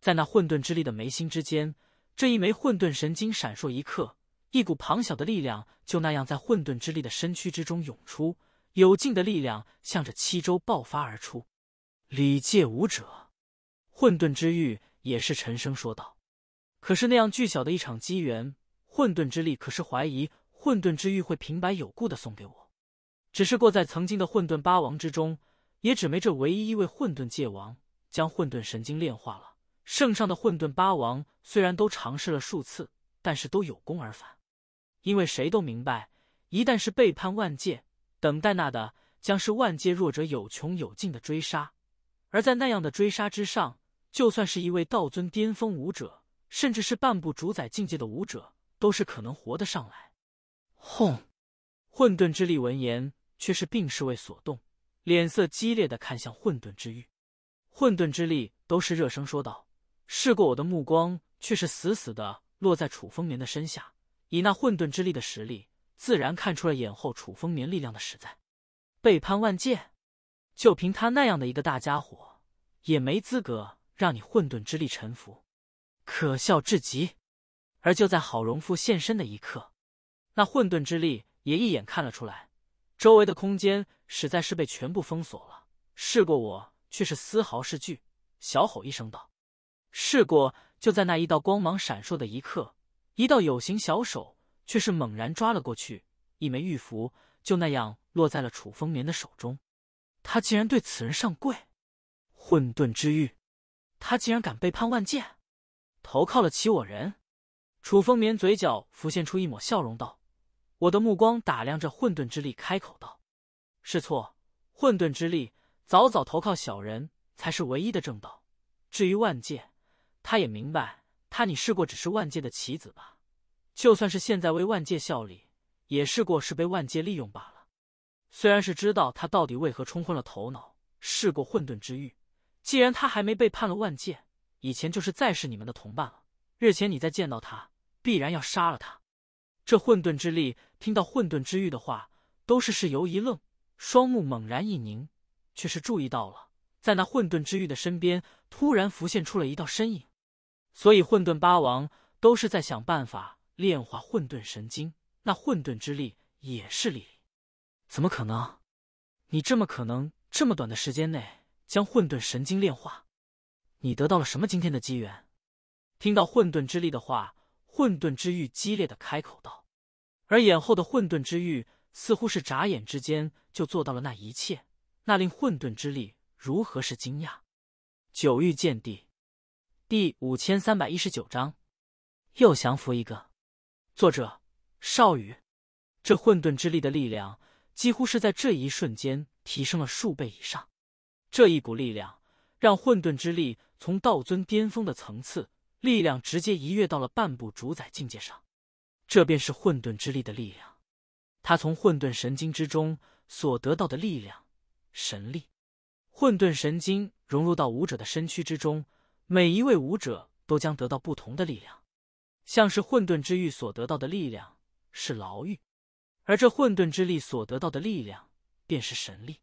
在那混沌之力的眉心之间，这一枚混沌神经闪烁一刻，一股庞小的力量就那样在混沌之力的身躯之中涌出。”有劲的力量向着七州爆发而出。礼界武者，混沌之域也是沉声说道：“可是那样巨小的一场机缘，混沌之力可是怀疑混沌之域会平白有故的送给我。只是过在曾经的混沌八王之中，也只没这唯一一位混沌界王将混沌神经炼化了。圣上的混沌八王虽然都尝试了数次，但是都有功而返。因为谁都明白，一旦是背叛万界。”等待那的将是万界弱者有穷有尽的追杀，而在那样的追杀之上，就算是一位道尊巅峰武者，甚至是半步主宰境界的武者，都是可能活得上来。轰！混沌之力闻言却是并是未所动，脸色激烈的看向混沌之域。混沌之力都是热声说道：“试过我的目光，却是死死的落在楚风眠的身下，以那混沌之力的实力。”自然看出了眼后楚风眠力量的实在，背叛万界，就凭他那样的一个大家伙，也没资格让你混沌之力臣服，可笑至极。而就在郝荣富现身的一刻，那混沌之力也一眼看了出来，周围的空间实在是被全部封锁了。试过我却是丝毫是惧，小吼一声道：“试过！”就在那一道光芒闪烁的一刻，一道有形小手。却是猛然抓了过去，一枚玉符就那样落在了楚风眠的手中。他竟然对此人上跪，混沌之域，他竟然敢背叛万界，投靠了齐我人。楚风眠嘴角浮现出一抹笑容，道：“我的目光打量着混沌之力，开口道：‘是错，混沌之力早早投靠小人才是唯一的正道。至于万界，他也明白，他你试过只是万界的棋子吧。’”就算是现在为万界效力，也试过是被万界利用罢了。虽然是知道他到底为何冲昏了头脑，试过混沌之域。既然他还没背叛了万界，以前就是再是你们的同伴了。日前你再见到他，必然要杀了他。这混沌之力听到混沌之域的话，都是是由一愣，双目猛然一凝，却是注意到了，在那混沌之域的身边突然浮现出了一道身影。所以混沌八王都是在想办法。炼化混沌神经，那混沌之力也是力，怎么可能？你这么可能这么短的时间内将混沌神经炼化？你得到了什么今天的机缘？听到混沌之力的话，混沌之玉激烈的开口道。而眼后的混沌之玉，似乎是眨眼之间就做到了那一切，那令混沌之力如何是惊讶？九域剑帝第五千三百一十九章，又降服一个。作者少羽，这混沌之力的力量几乎是在这一瞬间提升了数倍以上。这一股力量让混沌之力从道尊巅峰的层次，力量直接一跃到了半步主宰境界上。这便是混沌之力的力量。他从混沌神经之中所得到的力量、神力。混沌神经融入到武者的身躯之中，每一位武者都将得到不同的力量。像是混沌之域所得到的力量是牢狱，而这混沌之力所得到的力量便是神力。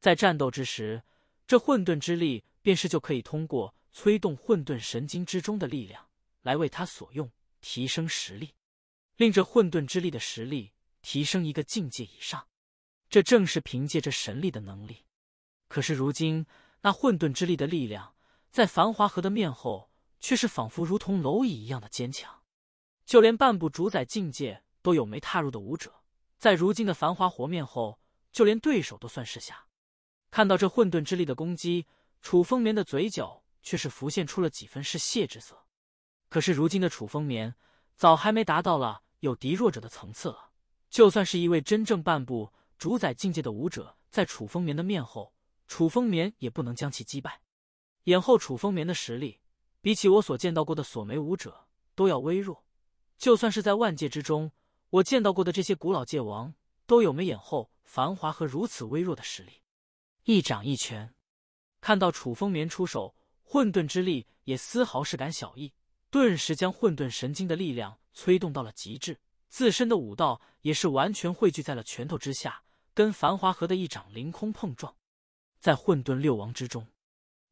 在战斗之时，这混沌之力便是就可以通过催动混沌神经之中的力量来为他所用，提升实力，令这混沌之力的实力提升一个境界以上。这正是凭借着神力的能力。可是如今，那混沌之力的力量在繁华河的面后。却是仿佛如同蝼蚁一样的坚强，就连半步主宰境界都有没踏入的武者，在如今的繁华和面后，就连对手都算是下。看到这混沌之力的攻击，楚风眠的嘴角却是浮现出了几分嗜血之色。可是如今的楚风眠早还没达到了有敌弱者的层次了，就算是一位真正半步主宰境界的武者，在楚风眠的面后，楚风眠也不能将其击败。眼后楚风眠的实力。比起我所见到过的锁眉武者都要微弱，就算是在万界之中，我见到过的这些古老界王都有眉眼后繁华和如此微弱的实力。一掌一拳，看到楚风眠出手，混沌之力也丝毫是敢小意，顿时将混沌神经的力量催动到了极致，自身的武道也是完全汇聚在了拳头之下，跟繁华河的一掌凌空碰撞。在混沌六王之中，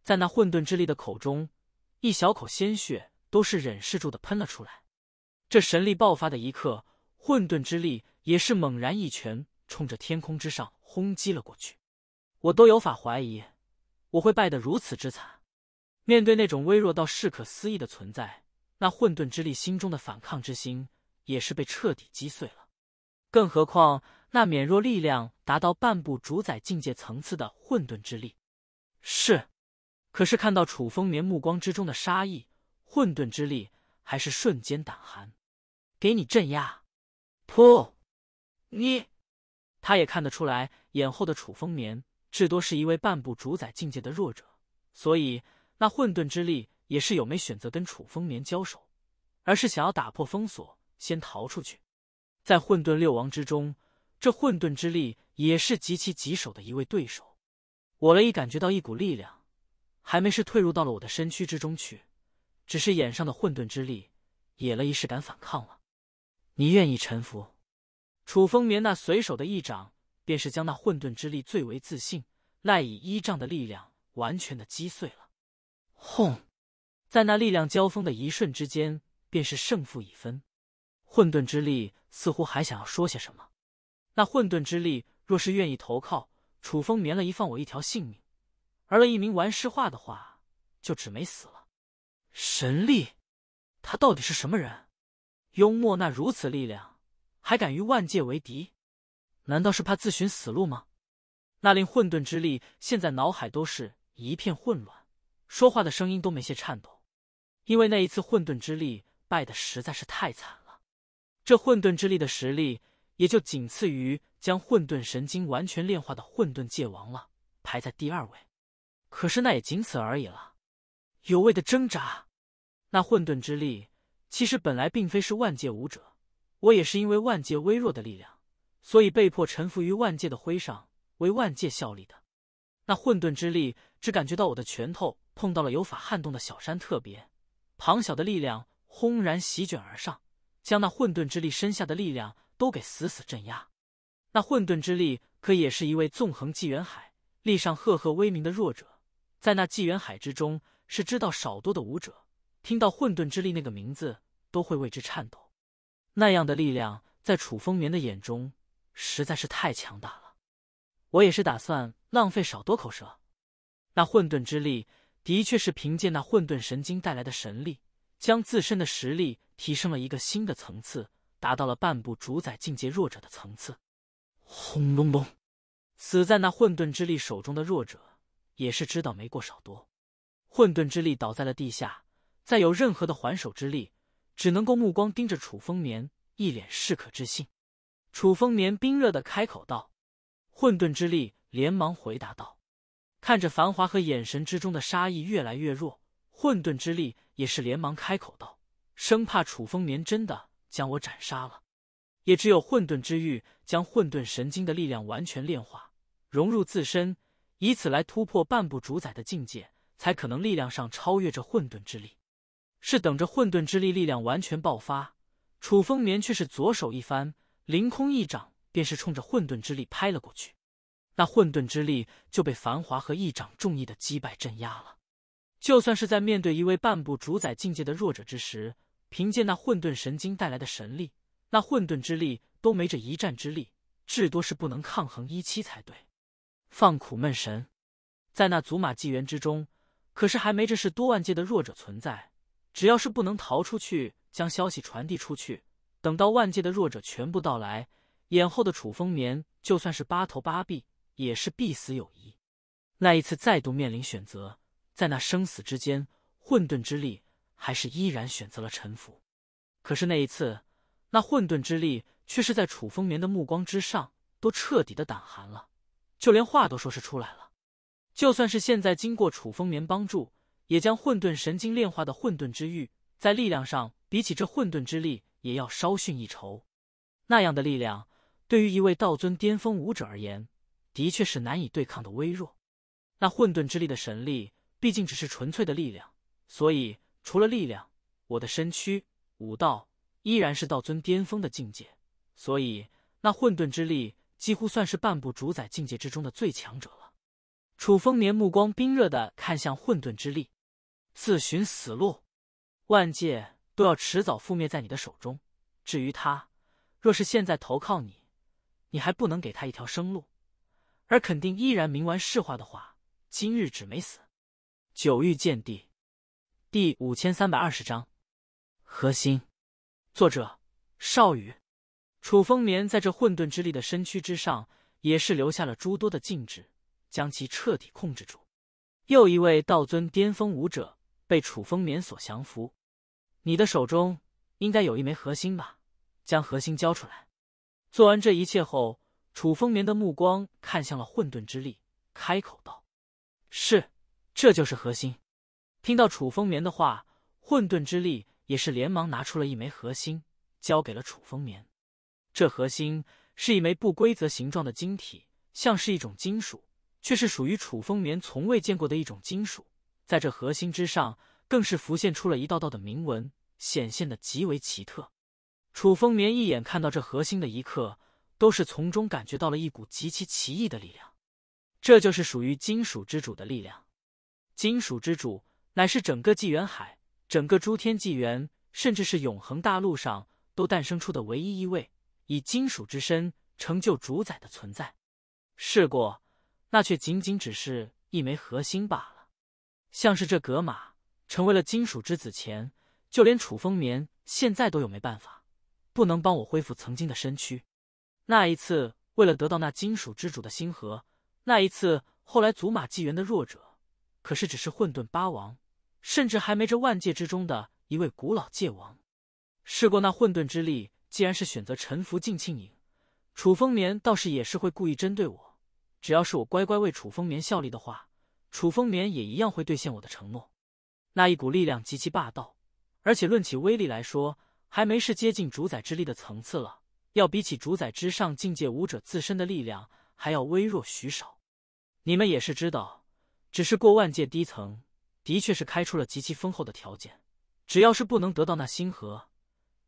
在那混沌之力的口中。一小口鲜血都是忍视住的喷了出来，这神力爆发的一刻，混沌之力也是猛然一拳冲着天空之上轰击了过去。我都有法怀疑，我会败得如此之惨。面对那种微弱到不可思议的存在，那混沌之力心中的反抗之心也是被彻底击碎了。更何况那免弱力量达到半步主宰境界层次的混沌之力，是。可是看到楚风眠目光之中的杀意，混沌之力还是瞬间胆寒。给你镇压！噗！你，他也看得出来，眼后的楚风眠至多是一位半步主宰境界的弱者，所以那混沌之力也是有没选择跟楚风眠交手，而是想要打破封锁，先逃出去。在混沌六王之中，这混沌之力也是极其棘手的一位对手。我了一感觉到一股力量。还没是退入到了我的身躯之中去，只是眼上的混沌之力也了一时敢反抗了。你愿意臣服？楚风眠那随手的一掌，便是将那混沌之力最为自信赖以依仗的力量完全的击碎了。轰！在那力量交锋的一瞬之间，便是胜负已分。混沌之力似乎还想要说些什么。那混沌之力若是愿意投靠楚风眠，了一放我一条性命。而了一名玩诗画的话，就只没死了。神力，他到底是什么人？幽默那如此力量，还敢与万界为敌？难道是怕自寻死路吗？那令混沌之力现在脑海都是一片混乱，说话的声音都没些颤抖，因为那一次混沌之力败的实在是太惨了。这混沌之力的实力也就仅次于将混沌神经完全炼化的混沌界王了，排在第二位。可是那也仅此而已了，有味的挣扎。那混沌之力其实本来并非是万界武者，我也是因为万界微弱的力量，所以被迫臣服于万界的麾上，为万界效力的。那混沌之力只感觉到我的拳头碰到了有法撼动的小山，特别庞小的力量轰然席卷而上，将那混沌之力身下的力量都给死死镇压。那混沌之力可也是一位纵横纪元海，立上赫赫威名的弱者。在那纪元海之中，是知道少多的武者，听到混沌之力那个名字，都会为之颤抖。那样的力量，在楚风眠的眼中，实在是太强大了。我也是打算浪费少多口舌。那混沌之力，的确是凭借那混沌神经带来的神力，将自身的实力提升了一个新的层次，达到了半步主宰境界弱者的层次。轰隆隆，死在那混沌之力手中的弱者。也是知道没过少多，混沌之力倒在了地下，再有任何的还手之力，只能够目光盯着楚风眠，一脸适可置信。楚风眠冰热的开口道：“混沌之力连忙回答道，看着繁华和眼神之中的杀意越来越弱，混沌之力也是连忙开口道，生怕楚风眠真的将我斩杀了。也只有混沌之域将混沌神经的力量完全炼化，融入自身。”以此来突破半步主宰的境界，才可能力量上超越这混沌之力。是等着混沌之力力量完全爆发，楚风眠却是左手一翻，凌空一掌，便是冲着混沌之力拍了过去。那混沌之力就被繁华和一掌重意的击败镇压了。就算是在面对一位半步主宰境界的弱者之时，凭借那混沌神经带来的神力，那混沌之力都没这一战之力，至多是不能抗衡一期才对。放苦闷神，在那祖马纪元之中，可是还没这是多万界的弱者存在。只要是不能逃出去，将消息传递出去，等到万界的弱者全部到来，眼后的楚风眠就算是八头八臂，也是必死有疑。那一次再度面临选择，在那生死之间，混沌之力还是依然选择了臣服。可是那一次，那混沌之力却是在楚风眠的目光之上，都彻底的胆寒了。就连话都说是出来了，就算是现在经过楚风眠帮助，也将混沌神经炼化的混沌之玉，在力量上比起这混沌之力也要稍逊一筹。那样的力量，对于一位道尊巅峰武者而言，的确是难以对抗的微弱。那混沌之力的神力，毕竟只是纯粹的力量，所以除了力量，我的身躯、武道依然是道尊巅峰的境界，所以那混沌之力。几乎算是半步主宰境界之中的最强者了。楚风眠目光冰热的看向混沌之力，自寻死路。万界都要迟早覆灭在你的手中。至于他，若是现在投靠你，你还不能给他一条生路，而肯定依然冥顽世化的话，今日只没死。九域剑帝第五千三百二十章核心，作者：少宇。楚风眠在这混沌之力的身躯之上，也是留下了诸多的禁制，将其彻底控制住。又一位道尊巅峰武者被楚风眠所降服。你的手中应该有一枚核心吧？将核心交出来。做完这一切后，楚风眠的目光看向了混沌之力，开口道：“是，这就是核心。”听到楚风眠的话，混沌之力也是连忙拿出了一枚核心，交给了楚风眠。这核心是一枚不规则形状的晶体，像是一种金属，却是属于楚风眠从未见过的一种金属。在这核心之上，更是浮现出了一道道的铭文，显现的极为奇特。楚风眠一眼看到这核心的一刻，都是从中感觉到了一股极其奇异的力量，这就是属于金属之主的力量。金属之主乃是整个纪元海、整个诸天纪元，甚至是永恒大陆上都诞生出的唯一一位。以金属之身成就主宰的存在，试过，那却仅仅只是一枚核心罢了。像是这格玛成为了金属之子前，就连楚风眠现在都有没办法，不能帮我恢复曾经的身躯。那一次为了得到那金属之主的星核，那一次后来祖玛纪元的弱者，可是只是混沌八王，甚至还没这万界之中的一位古老界王。试过那混沌之力。既然是选择臣服静庆影，楚风眠倒是也是会故意针对我。只要是我乖乖为楚风眠效力的话，楚风眠也一样会兑现我的承诺。那一股力量极其霸道，而且论起威力来说，还没是接近主宰之力的层次了。要比起主宰之上境界武者自身的力量还要微弱许少。你们也是知道，只是过万界低层，的确是开出了极其丰厚的条件。只要是不能得到那星河。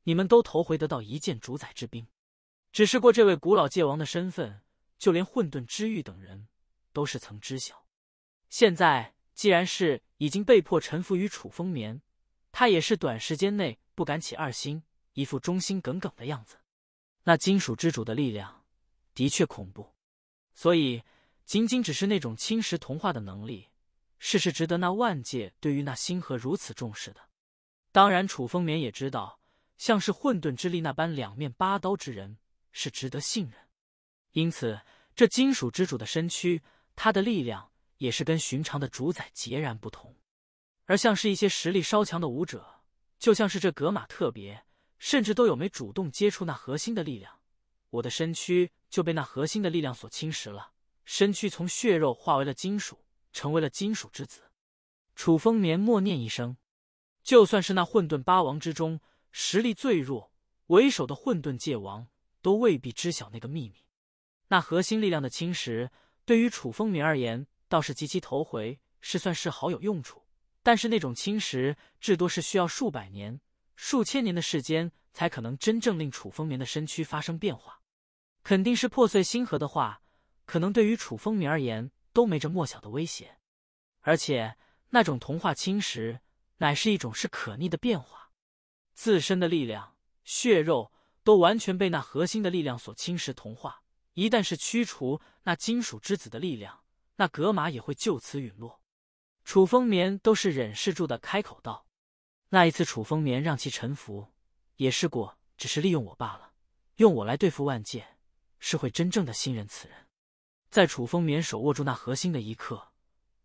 你们都头回得到一件主宰之兵，只是过这位古老界王的身份，就连混沌之域等人都是曾知晓。现在既然是已经被迫臣服于楚风眠，他也是短时间内不敢起二心，一副忠心耿耿的样子。那金属之主的力量的确恐怖，所以仅仅只是那种侵蚀同化的能力，是是值得那万界对于那星河如此重视的。当然，楚风眠也知道。像是混沌之力那般两面八刀之人是值得信任，因此这金属之主的身躯，他的力量也是跟寻常的主宰截然不同，而像是一些实力稍强的武者，就像是这格马特别，甚至都有没主动接触那核心的力量，我的身躯就被那核心的力量所侵蚀了，身躯从血肉化为了金属，成为了金属之子。楚风眠默念一声，就算是那混沌八王之中。实力最弱为首的混沌界王都未必知晓那个秘密。那核心力量的侵蚀对于楚风眠而言倒是极其头回，是算是好有用处。但是那种侵蚀至多是需要数百年、数千年的时间才可能真正令楚风眠的身躯发生变化。肯定是破碎星河的话，可能对于楚风眠而言都没着莫小的威胁。而且那种同化侵蚀乃是一种是可逆的变化。自身的力量、血肉都完全被那核心的力量所侵蚀、同化。一旦是驱除那金属之子的力量，那格玛也会就此陨落。楚风眠都是忍视住的开口道：“那一次，楚风眠让其臣服，也试过，只是利用我罢了。用我来对付万界，是会真正的信任此人。在楚风眠手握住那核心的一刻，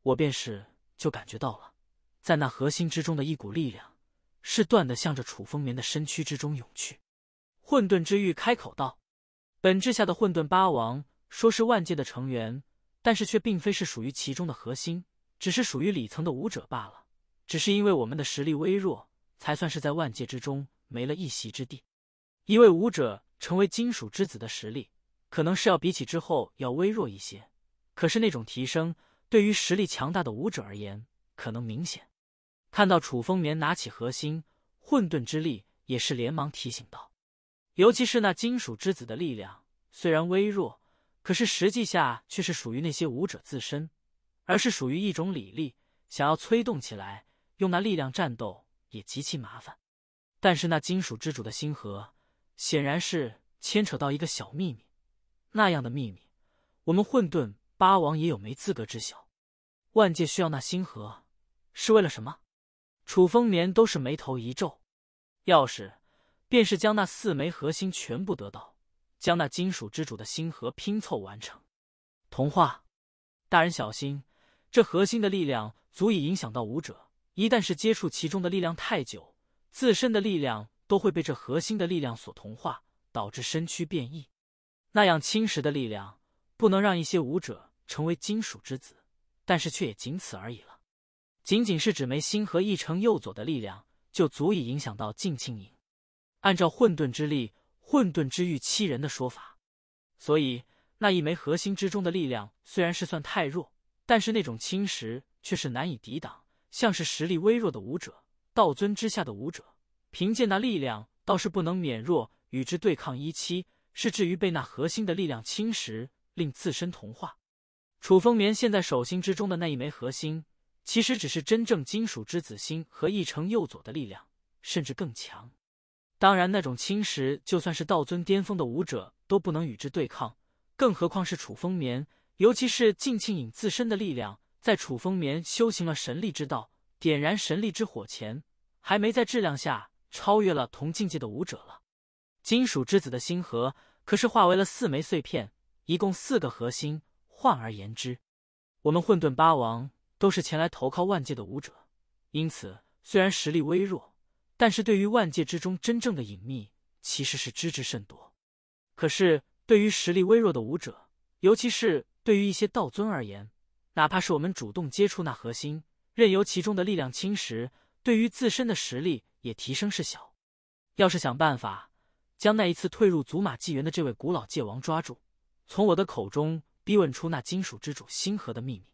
我便是就感觉到了，在那核心之中的一股力量。”是断的，向着楚风眠的身躯之中涌去。混沌之玉开口道：“本质下的混沌八王，说是万界的成员，但是却并非是属于其中的核心，只是属于里层的武者罢了。只是因为我们的实力微弱，才算是在万界之中没了一席之地。一位武者成为金属之子的实力，可能是要比起之后要微弱一些，可是那种提升，对于实力强大的武者而言，可能明显。”看到楚风眠拿起核心，混沌之力也是连忙提醒道：“尤其是那金属之子的力量，虽然微弱，可是实际下却是属于那些武者自身，而是属于一种理力。想要催动起来，用那力量战斗也极其麻烦。但是那金属之主的星河显然是牵扯到一个小秘密，那样的秘密，我们混沌八王也有没资格知晓。万界需要那星河是为了什么？”楚风眠都是眉头一皱，钥匙，便是将那四枚核心全部得到，将那金属之主的星核拼凑完成，同化。大人小心，这核心的力量足以影响到武者，一旦是接触其中的力量太久，自身的力量都会被这核心的力量所同化，导致身躯变异。那样侵蚀的力量不能让一些武者成为金属之子，但是却也仅此而已了。仅仅是指眉心和一成右左的力量，就足以影响到静庆影。按照混沌之力、混沌之域欺人的说法，所以那一枚核心之中的力量虽然是算太弱，但是那种侵蚀却是难以抵挡。像是实力微弱的武者、道尊之下的武者，凭借那力量倒是不能免弱与之对抗。一期是至于被那核心的力量侵蚀，令自身同化。楚风眠现在手心之中的那一枚核心。其实只是真正金属之子星和一成右左的力量，甚至更强。当然，那种侵蚀就算是道尊巅峰的武者都不能与之对抗，更何况是楚风眠。尤其是静庆影自身的力量，在楚风眠修行了神力之道，点燃神力之火前，还没在质量下超越了同境界的武者了。金属之子的星核可是化为了四枚碎片，一共四个核心。换而言之，我们混沌八王。都是前来投靠万界的武者，因此虽然实力微弱，但是对于万界之中真正的隐秘，其实是知之甚多。可是对于实力微弱的武者，尤其是对于一些道尊而言，哪怕是我们主动接触那核心，任由其中的力量侵蚀，对于自身的实力也提升是小。要是想办法将那一次退入祖玛纪元的这位古老界王抓住，从我的口中逼问出那金属之主星河的秘密。